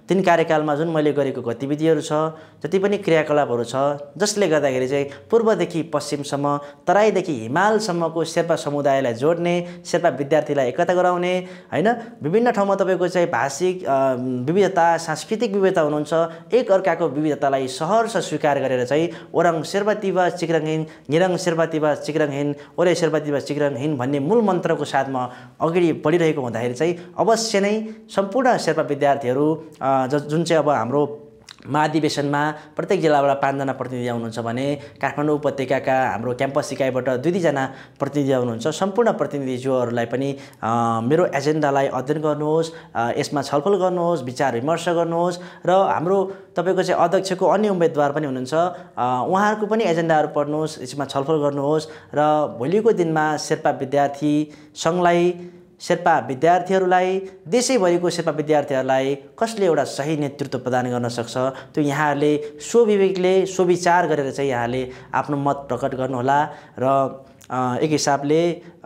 तिन कार्यकालमा जुन मैले गरेको गतिविधिहरू छ जति पनि क्रियाकलापहरू छ जसले गर्दाखेरि चाहिँ पूर्वदेखि पश्चिमसम्म तराईदेखि हिमालसम्मको शेर्पा समुदायलाई जोड्ने शेर्पा विद्यार्थीलाई एकता गराउने होइन विभिन्न ठाउँमा तपाईँको चाहिँ भाषिक विविधता सांस्कृतिक विविधता हुनुहुन्छ एक अर्काको विविधतालाई सहर स्वीकार गरेर चाहिँ ओरङ शेर्पातिवा चिक्रङहीन निरङ शेर्पातिवा चिक्रङहीन ओरे शेर्पातिवा चिक्रङहीन भन्ने मूल मन्त्रको साथमा अगाडि बढिरहेको हुँदाखेरि चाहिँ अवश्य नै सम्पूर्ण शेर्पा विद्यार्थीहरू जुन चाहिँ अब हाम्रो महाधिवेशनमा प्रत्येक जिल्लाबाट पाँचजना प्रतिनिधि आउनुहुन्छ भने काठमाडौँ उपत्यकाका हाम्रो क्याम्पस इकाइबाट दुई दुईजना प्रतिनिधि आउनुहुन्छ सम्पूर्ण प्रतिनिधिज्यूहरूलाई पनि मेरो एजेन्डालाई अध्ययन गर्नुहोस् यसमा छलफल गर्नुहोस् विचार विमर्श गर्नुहोस् र हाम्रो तपाईँको चाहिँ अध्यक्षको अन्य उम्मेदवार पनि हुनुहुन्छ उहाँहरूको पनि एजेन्डाहरू पढ्नुहोस् यसमा छलफल गर्नुहोस् र भोलिको दिनमा शेर्पा विद्यार्थी सङ्घलाई शेर्पा विद्यार्थीहरूलाई देशैभरिको शेर्पा विद्यार्थीहरूलाई कसले एउटा सही नेतृत्व प्रदान गर्न सक्छ त्यो यहाँहरूले स्वविवेकले स्वविचार गरेर चाहिँ यहाँले आफ्नो मत प्रकट गर्नुहोला र एक हिसाबले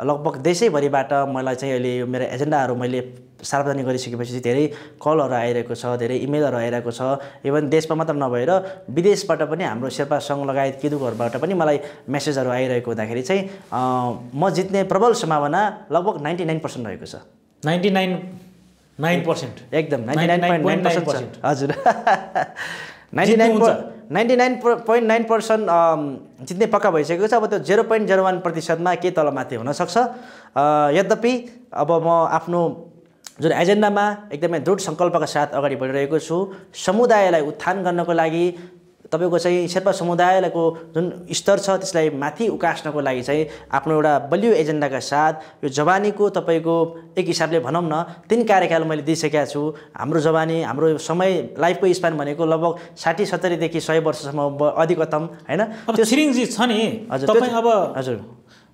लगभग देशैभरिबाट मलाई चाहिँ अहिले यो मेरो एजेन्डाहरू मैले सार्वजनिक गरिसकेपछि धेरै कलहरू आइरहेको छ धेरै इमेलहरू आइरहेको छ इभन देशमा मात्र नभएर विदेशबाट पनि हाम्रो शेर्पा सङ्घ लगायत किदुकहरूबाट पनि मलाई मेसेजहरू आइरहेको हुँदाखेरि चाहिँ म जित्ने प्रबल सम्भावना लगभग नाइन्टी नाइन पर्सेन्ट रहेको छ नाइन्टी नाइन नाइन पर्सेन्ट एकदम ninety nine point nine percent हजुर [LAUGHS] ninety nine ninety nine point nine percent जित्ने पक्का भइसकेको छ अब त्यो जेरो पोइन्ट जेरो वान प्रतिशतमा केही तलमाथि हुनसक्छ यद्यपि अब म आफ्नो जुन एजेन्डामा एकदमै दृढ सङ्कल्पका साथ अगाडि बढिरहेको छु समुदायलाई उत्थान गर्नको लागि तपाईँको चाहिँ शेर्पा समुदायको जुन स्तर छ त्यसलाई माथि उकास्नको लागि चाहिँ आफ्नो एउटा बलियो एजेन्डाका साथ यो जवानीको तपाईँको एक हिसाबले भनौँ न तिन कार्यकाल मैले दिइसकेका छु हाम्रो जवानी हाम्रो समय लाइफको स्पान भनेको लगभग साठी सत्तरीदेखि सय वर्षसम्म अधिकतम होइन त्यो सिरिङजी छ नि हजुर अब हजुर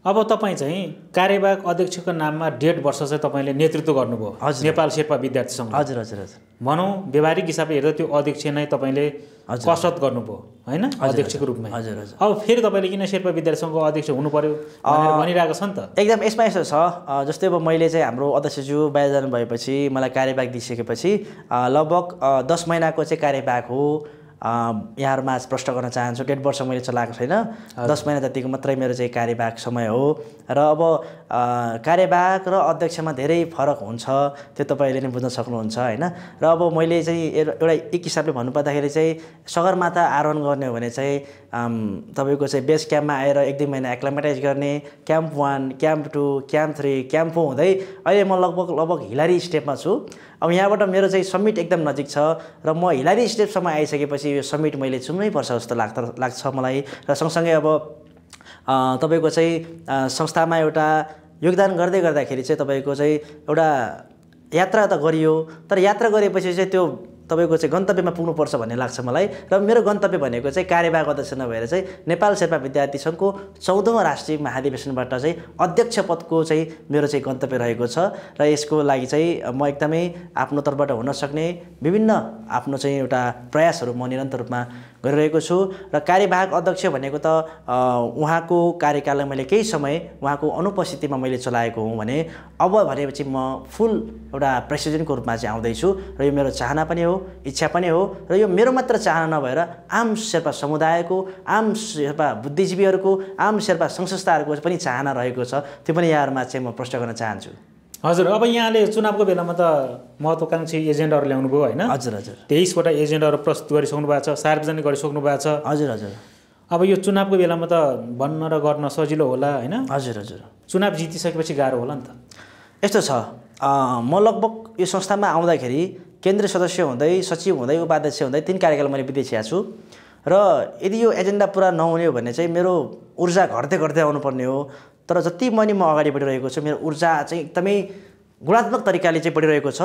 अब तपाईँ चाहिँ कार्यवाहक अध्यक्षको नाममा डेढ वर्ष चाहिँ तपाईँले नेतृत्व गर्नुभयो हजुर नेपाल शेर्पा विद्यार्थी सङ्घ हजुर हजुर हजुर भनौँ व्यवहारिक हिसाबले हेर्दा त्यो अध्यक्ष नै तपाईँले कसरत गर्नुभयो होइन अध्यक्षको रूपमा हजुर हजुर अब फेरि तपाईँले किन शेर्पा विद्यार्थी सङ्घको अध्यक्ष हुनु पऱ्यो भनिरहेको छ नि त एकदम यसमा यसो छ जस्तै अब मैले चाहिँ हाम्रो अध्यक्षज्यू बाहिर जानु भएपछि मलाई कार्यवाहक दिइसकेपछि लगभग दस महिनाको चाहिँ कार्यवाहक हो यहाँहरूमा स्पष्ट गर्न चाहन्छु डेढ वर्ष मैले चलाएको छैन दस महिना जतिको मात्रै मेरो चाहिँ कार्यवाहक समय हो र अब कार्यवाहक र अध्यक्षमा धेरै फरक हुन्छ त्यो तपाईँले नै बुझ्न सक्नुहुन्छ होइन र अब मैले चाहिँ एउटा एक हिसाबले भन्नुपर्दाखेरि चाहिँ सगरमाथा आरोहण गर्ने हो भने चाहिँ तपाईँको चाहिँ बेस क्याम्पमा आएर एक दुई महिना एक्लामेटाइज गर्ने camp one camp two camp three camp four हुँदै अहिले म लगभग लगभग हिलारी स्टेपमा छु अब यहाँबाट मेरो चाहिँ समिट एकदम नजिक छ र म हिलारी स्टेपसम्म आइसकेपछि यो समिट मैले पर्छ जस्तो लाग्छ लाग्छ मलाई र सँगसँगै अब तपाईँको चाहिँ संस्थामा एउटा योगदान गर्दै गर्दाखेरि चाहिँ तपाईँको चाहिँ एउटा यात्रा त गरियो तर यात्रा गरेपछि चाहिँ त्यो तपाईँको चाहिँ गन्तव्यमा पुग्नुपर्छ भन्ने लाग्छ मलाई र मेरो गन्तव्य भनेको चाहिँ कार्यवाहक अध्यक्ष नभएर चाहिँ नेपाल शेर्पा विद्यार्थी सङ्घको चौधौँ राष्ट्रिय महाधिवेशनबाट चाहिँ अध्यक्ष पदको चाहिँ मेरो चाहिँ गन्तव्य रहेको छ र यसको लागि चाहिँ म एकदमै आफ्नो तर्फबाट हुन सक्ने विभिन्न आफ्नो चाहिँ एउटा प्रयासहरू म निरन्तर रूपमा गरिरहेको छु र कार्यवाहक अध्यक्ष भनेको त उहाँको कार्यकाललाई मैले केही समय उहाँको अनुपस्थितिमा मैले चलाएको हुँ भने अब भनेपछि म फुल एउटा प्रेसिडेन्टको रूपमा चाहिँ आउँदैछु र यो मेरो चाहना पनि हो इच्छा पनि हो र यो मेरो मात्र चाहना नभएर आम शेर्पा समुदायको आम शेर्पा बुद्धिजीवीहरूको आम शेर्पा संस्थाहरूको पनि चाहना रहेको छ त्यो पनि यहाँहरूमा चाहिँ म प्रश्न गर्न चाहन्छु हजुर अब यहाँले चुनावको बेलामा त महत्त्वकाङ्क्षी एजेन्डाहरू ल्याउनु भयो होइन हजुर हजुर तेइसवटा एजेन्डाहरू प्रस्तुत गरिसक्नु भएको छ सार्वजनिक गरिसक्नु भएको छ हजुर हजुर अब यो चुनावको बेलामा त भन्न र गर्न सजिलो होला होइन हजुर हजुर चुनाव जितिसकेपछि गाह्रो होला नि त यस्तो छ म लगभग यो संस्थामा आउँदाखेरि केन्द्रीय सदस्य हुँदै सचिव हुँदै उपाध्यक्ष हुँदै तिन कार्यकाल मैले बितेसिएको छु र यदि यो एजेन्डा पुरा नहुने हो भने चाहिँ मेरो ऊर्जा घट्दै घट्दै आउनुपर्ने हो तर जति पनि म अगाडि बढिरहेको छु मेरो ऊर्जा चाहिँ एकदमै गुणात्मक तरिकाले चाहिँ बढिरहेको छ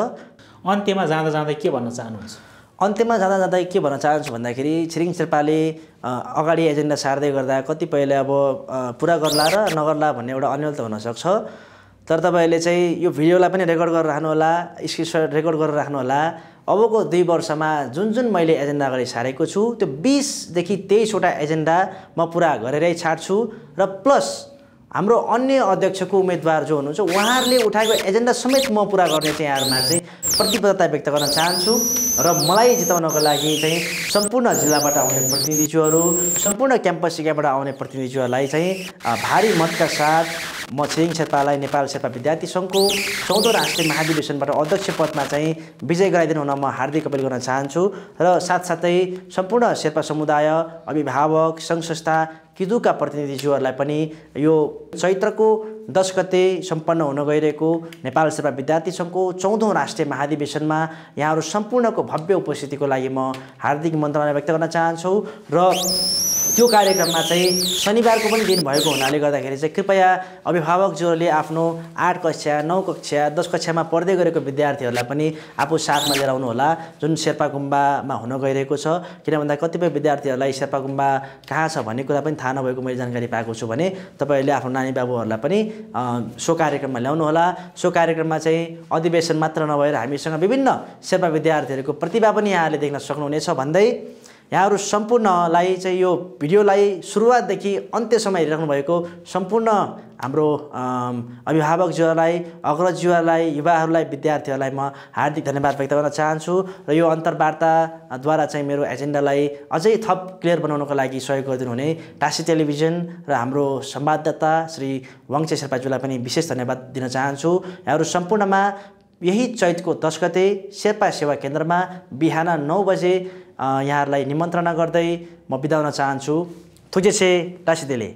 अन्त्यमा जाँदा जाँदै के भन्न चाहनुहुन्छ अन्त्यमा जाँदा जाँदै के भन्न चाहन्छु भन्दाखेरि छिरिङ शेर्पाले अगाडि एजेन्डा सार्दै गर्दा कतिपयले अब पुरा गर्ला र नगर्ला भन्ने एउटा अन्यल त हुनसक्छ तर तपाईँले चाहिँ यो भिडियोलाई पनि रेकर्ड गरेर राख्नुहोला स्क्रिनसट रेकर्ड गरेर राख्नुहोला अबको दुई वर्षमा जुन जुन मैले एजेन्डा अगाडि सारेको छु त्यो बिसदेखि तेइसवटा एजेन्डा म पुरा गरेरै छाड्छु र प्लस हाम्रो अन्य अध्यक्षको उम्मेदवार जो हुनुहुन्छ उहाँहरूले उठाएको एजेन्डा समेत म पुरा गर्ने चाहिँ यहाँहरूमा चाहिँ प्रतिबद्धता व्यक्त गर्न चाहन्छु र मलाई जिताउनको लागि चाहिँ सम्पूर्ण जिल्लाबाट आउने प्रतिनिधिज्यूहरू सम्पूर्ण क्याम्पस सिकाइबाट आउने प्रतिनिधिज्यूहरूलाई चाहिँ भारी मतका साथ म छिरिङ शेर्पालाई नेपाल शेर्पा विद्यार्थी सङ्घको चौधौँ राष्ट्रिय महाधिवेशनबाट अध्यक्ष पदमा चाहिँ विजय गराइदिनु हुन म हार्दिक अपिल गर्न चाहन्छु र साथसाथै सम्पूर्ण शेर्पा समुदाय अभिभावक सङ्घ संस्था किदुका प्रतिनिधिज्यूहरूलाई पनि यो चैत्रको दस गते सम्पन्न हुन गइरहेको नेपाल सेवा विद्यार्थी सङ्घको चौधौँ राष्ट्रिय महाधिवेशनमा यहाँहरू सम्पूर्णको भव्य उपस्थितिको लागि म हार्दिक मन्त्रणा व्यक्त गर्न चाहन्छु र त्यो कार्यक्रममा चाहिँ शनिबारको पनि दिन भएको हुनाले गर्दाखेरि चाहिँ कृपया अभिभावकज्यूहरूले आफ्नो आठ कक्षा नौ कक्षा दस कक्षामा पढ्दै गरेको विद्यार्थीहरूलाई पनि आफू साथमा लिएर आउनुहोला जुन शेर्पा गुम्बामा हुन गइरहेको छ किन भन्दा कतिपय विद्यार्थीहरूलाई शेर्पा गुम्बा कहाँ छ भन्ने कुरा पनि थाहा नभएको मैले जानकारी पाएको छु भने तपाईँहरूले आफ्नो नानी बाबुहरूलाई पनि सो कार्यक्रममा ल्याउनुहोला सो कार्यक्रममा चाहिँ अधिवेशन मात्र नभएर हामीसँग विभिन्न शेर्पा विद्यार्थीहरूको प्रतिभा पनि यहाँहरूले देख्न सक्नुहुनेछ भन्दै यहाँहरू सम्पूर्णलाई चाहिँ यो भिडियोलाई सुरुवातदेखि अन्त्यसम्म हेरिराख्नु भएको सम्पूर्ण हाम्रो अभिभावकज्यूहरूलाई अग्रज्यूहरूलाई युवाहरूलाई विद्यार्थीहरूलाई म हार्दिक धन्यवाद व्यक्त गर्न चाहन्छु र यो अन्तर्वार्ताद्वारा चाहिँ मेरो एजेन्डालाई अझै थप क्लियर बनाउनको लागि सहयोग गरिदिनुहुने टासी टेलिभिजन र हाम्रो संवाददाता श्री वाङचे शेर्पाज्यूलाई पनि विशेष धन्यवाद दिन चाहन्छु यहाँहरू सम्पूर्णमा यही चैतको दस गते शेर्पा सेवा केन्द्रमा बिहान नौ बजे यहाँहरूलाई निमन्त्रणा गर्दै म बिदाउन चाहन्छु थुजेसे टासिदेले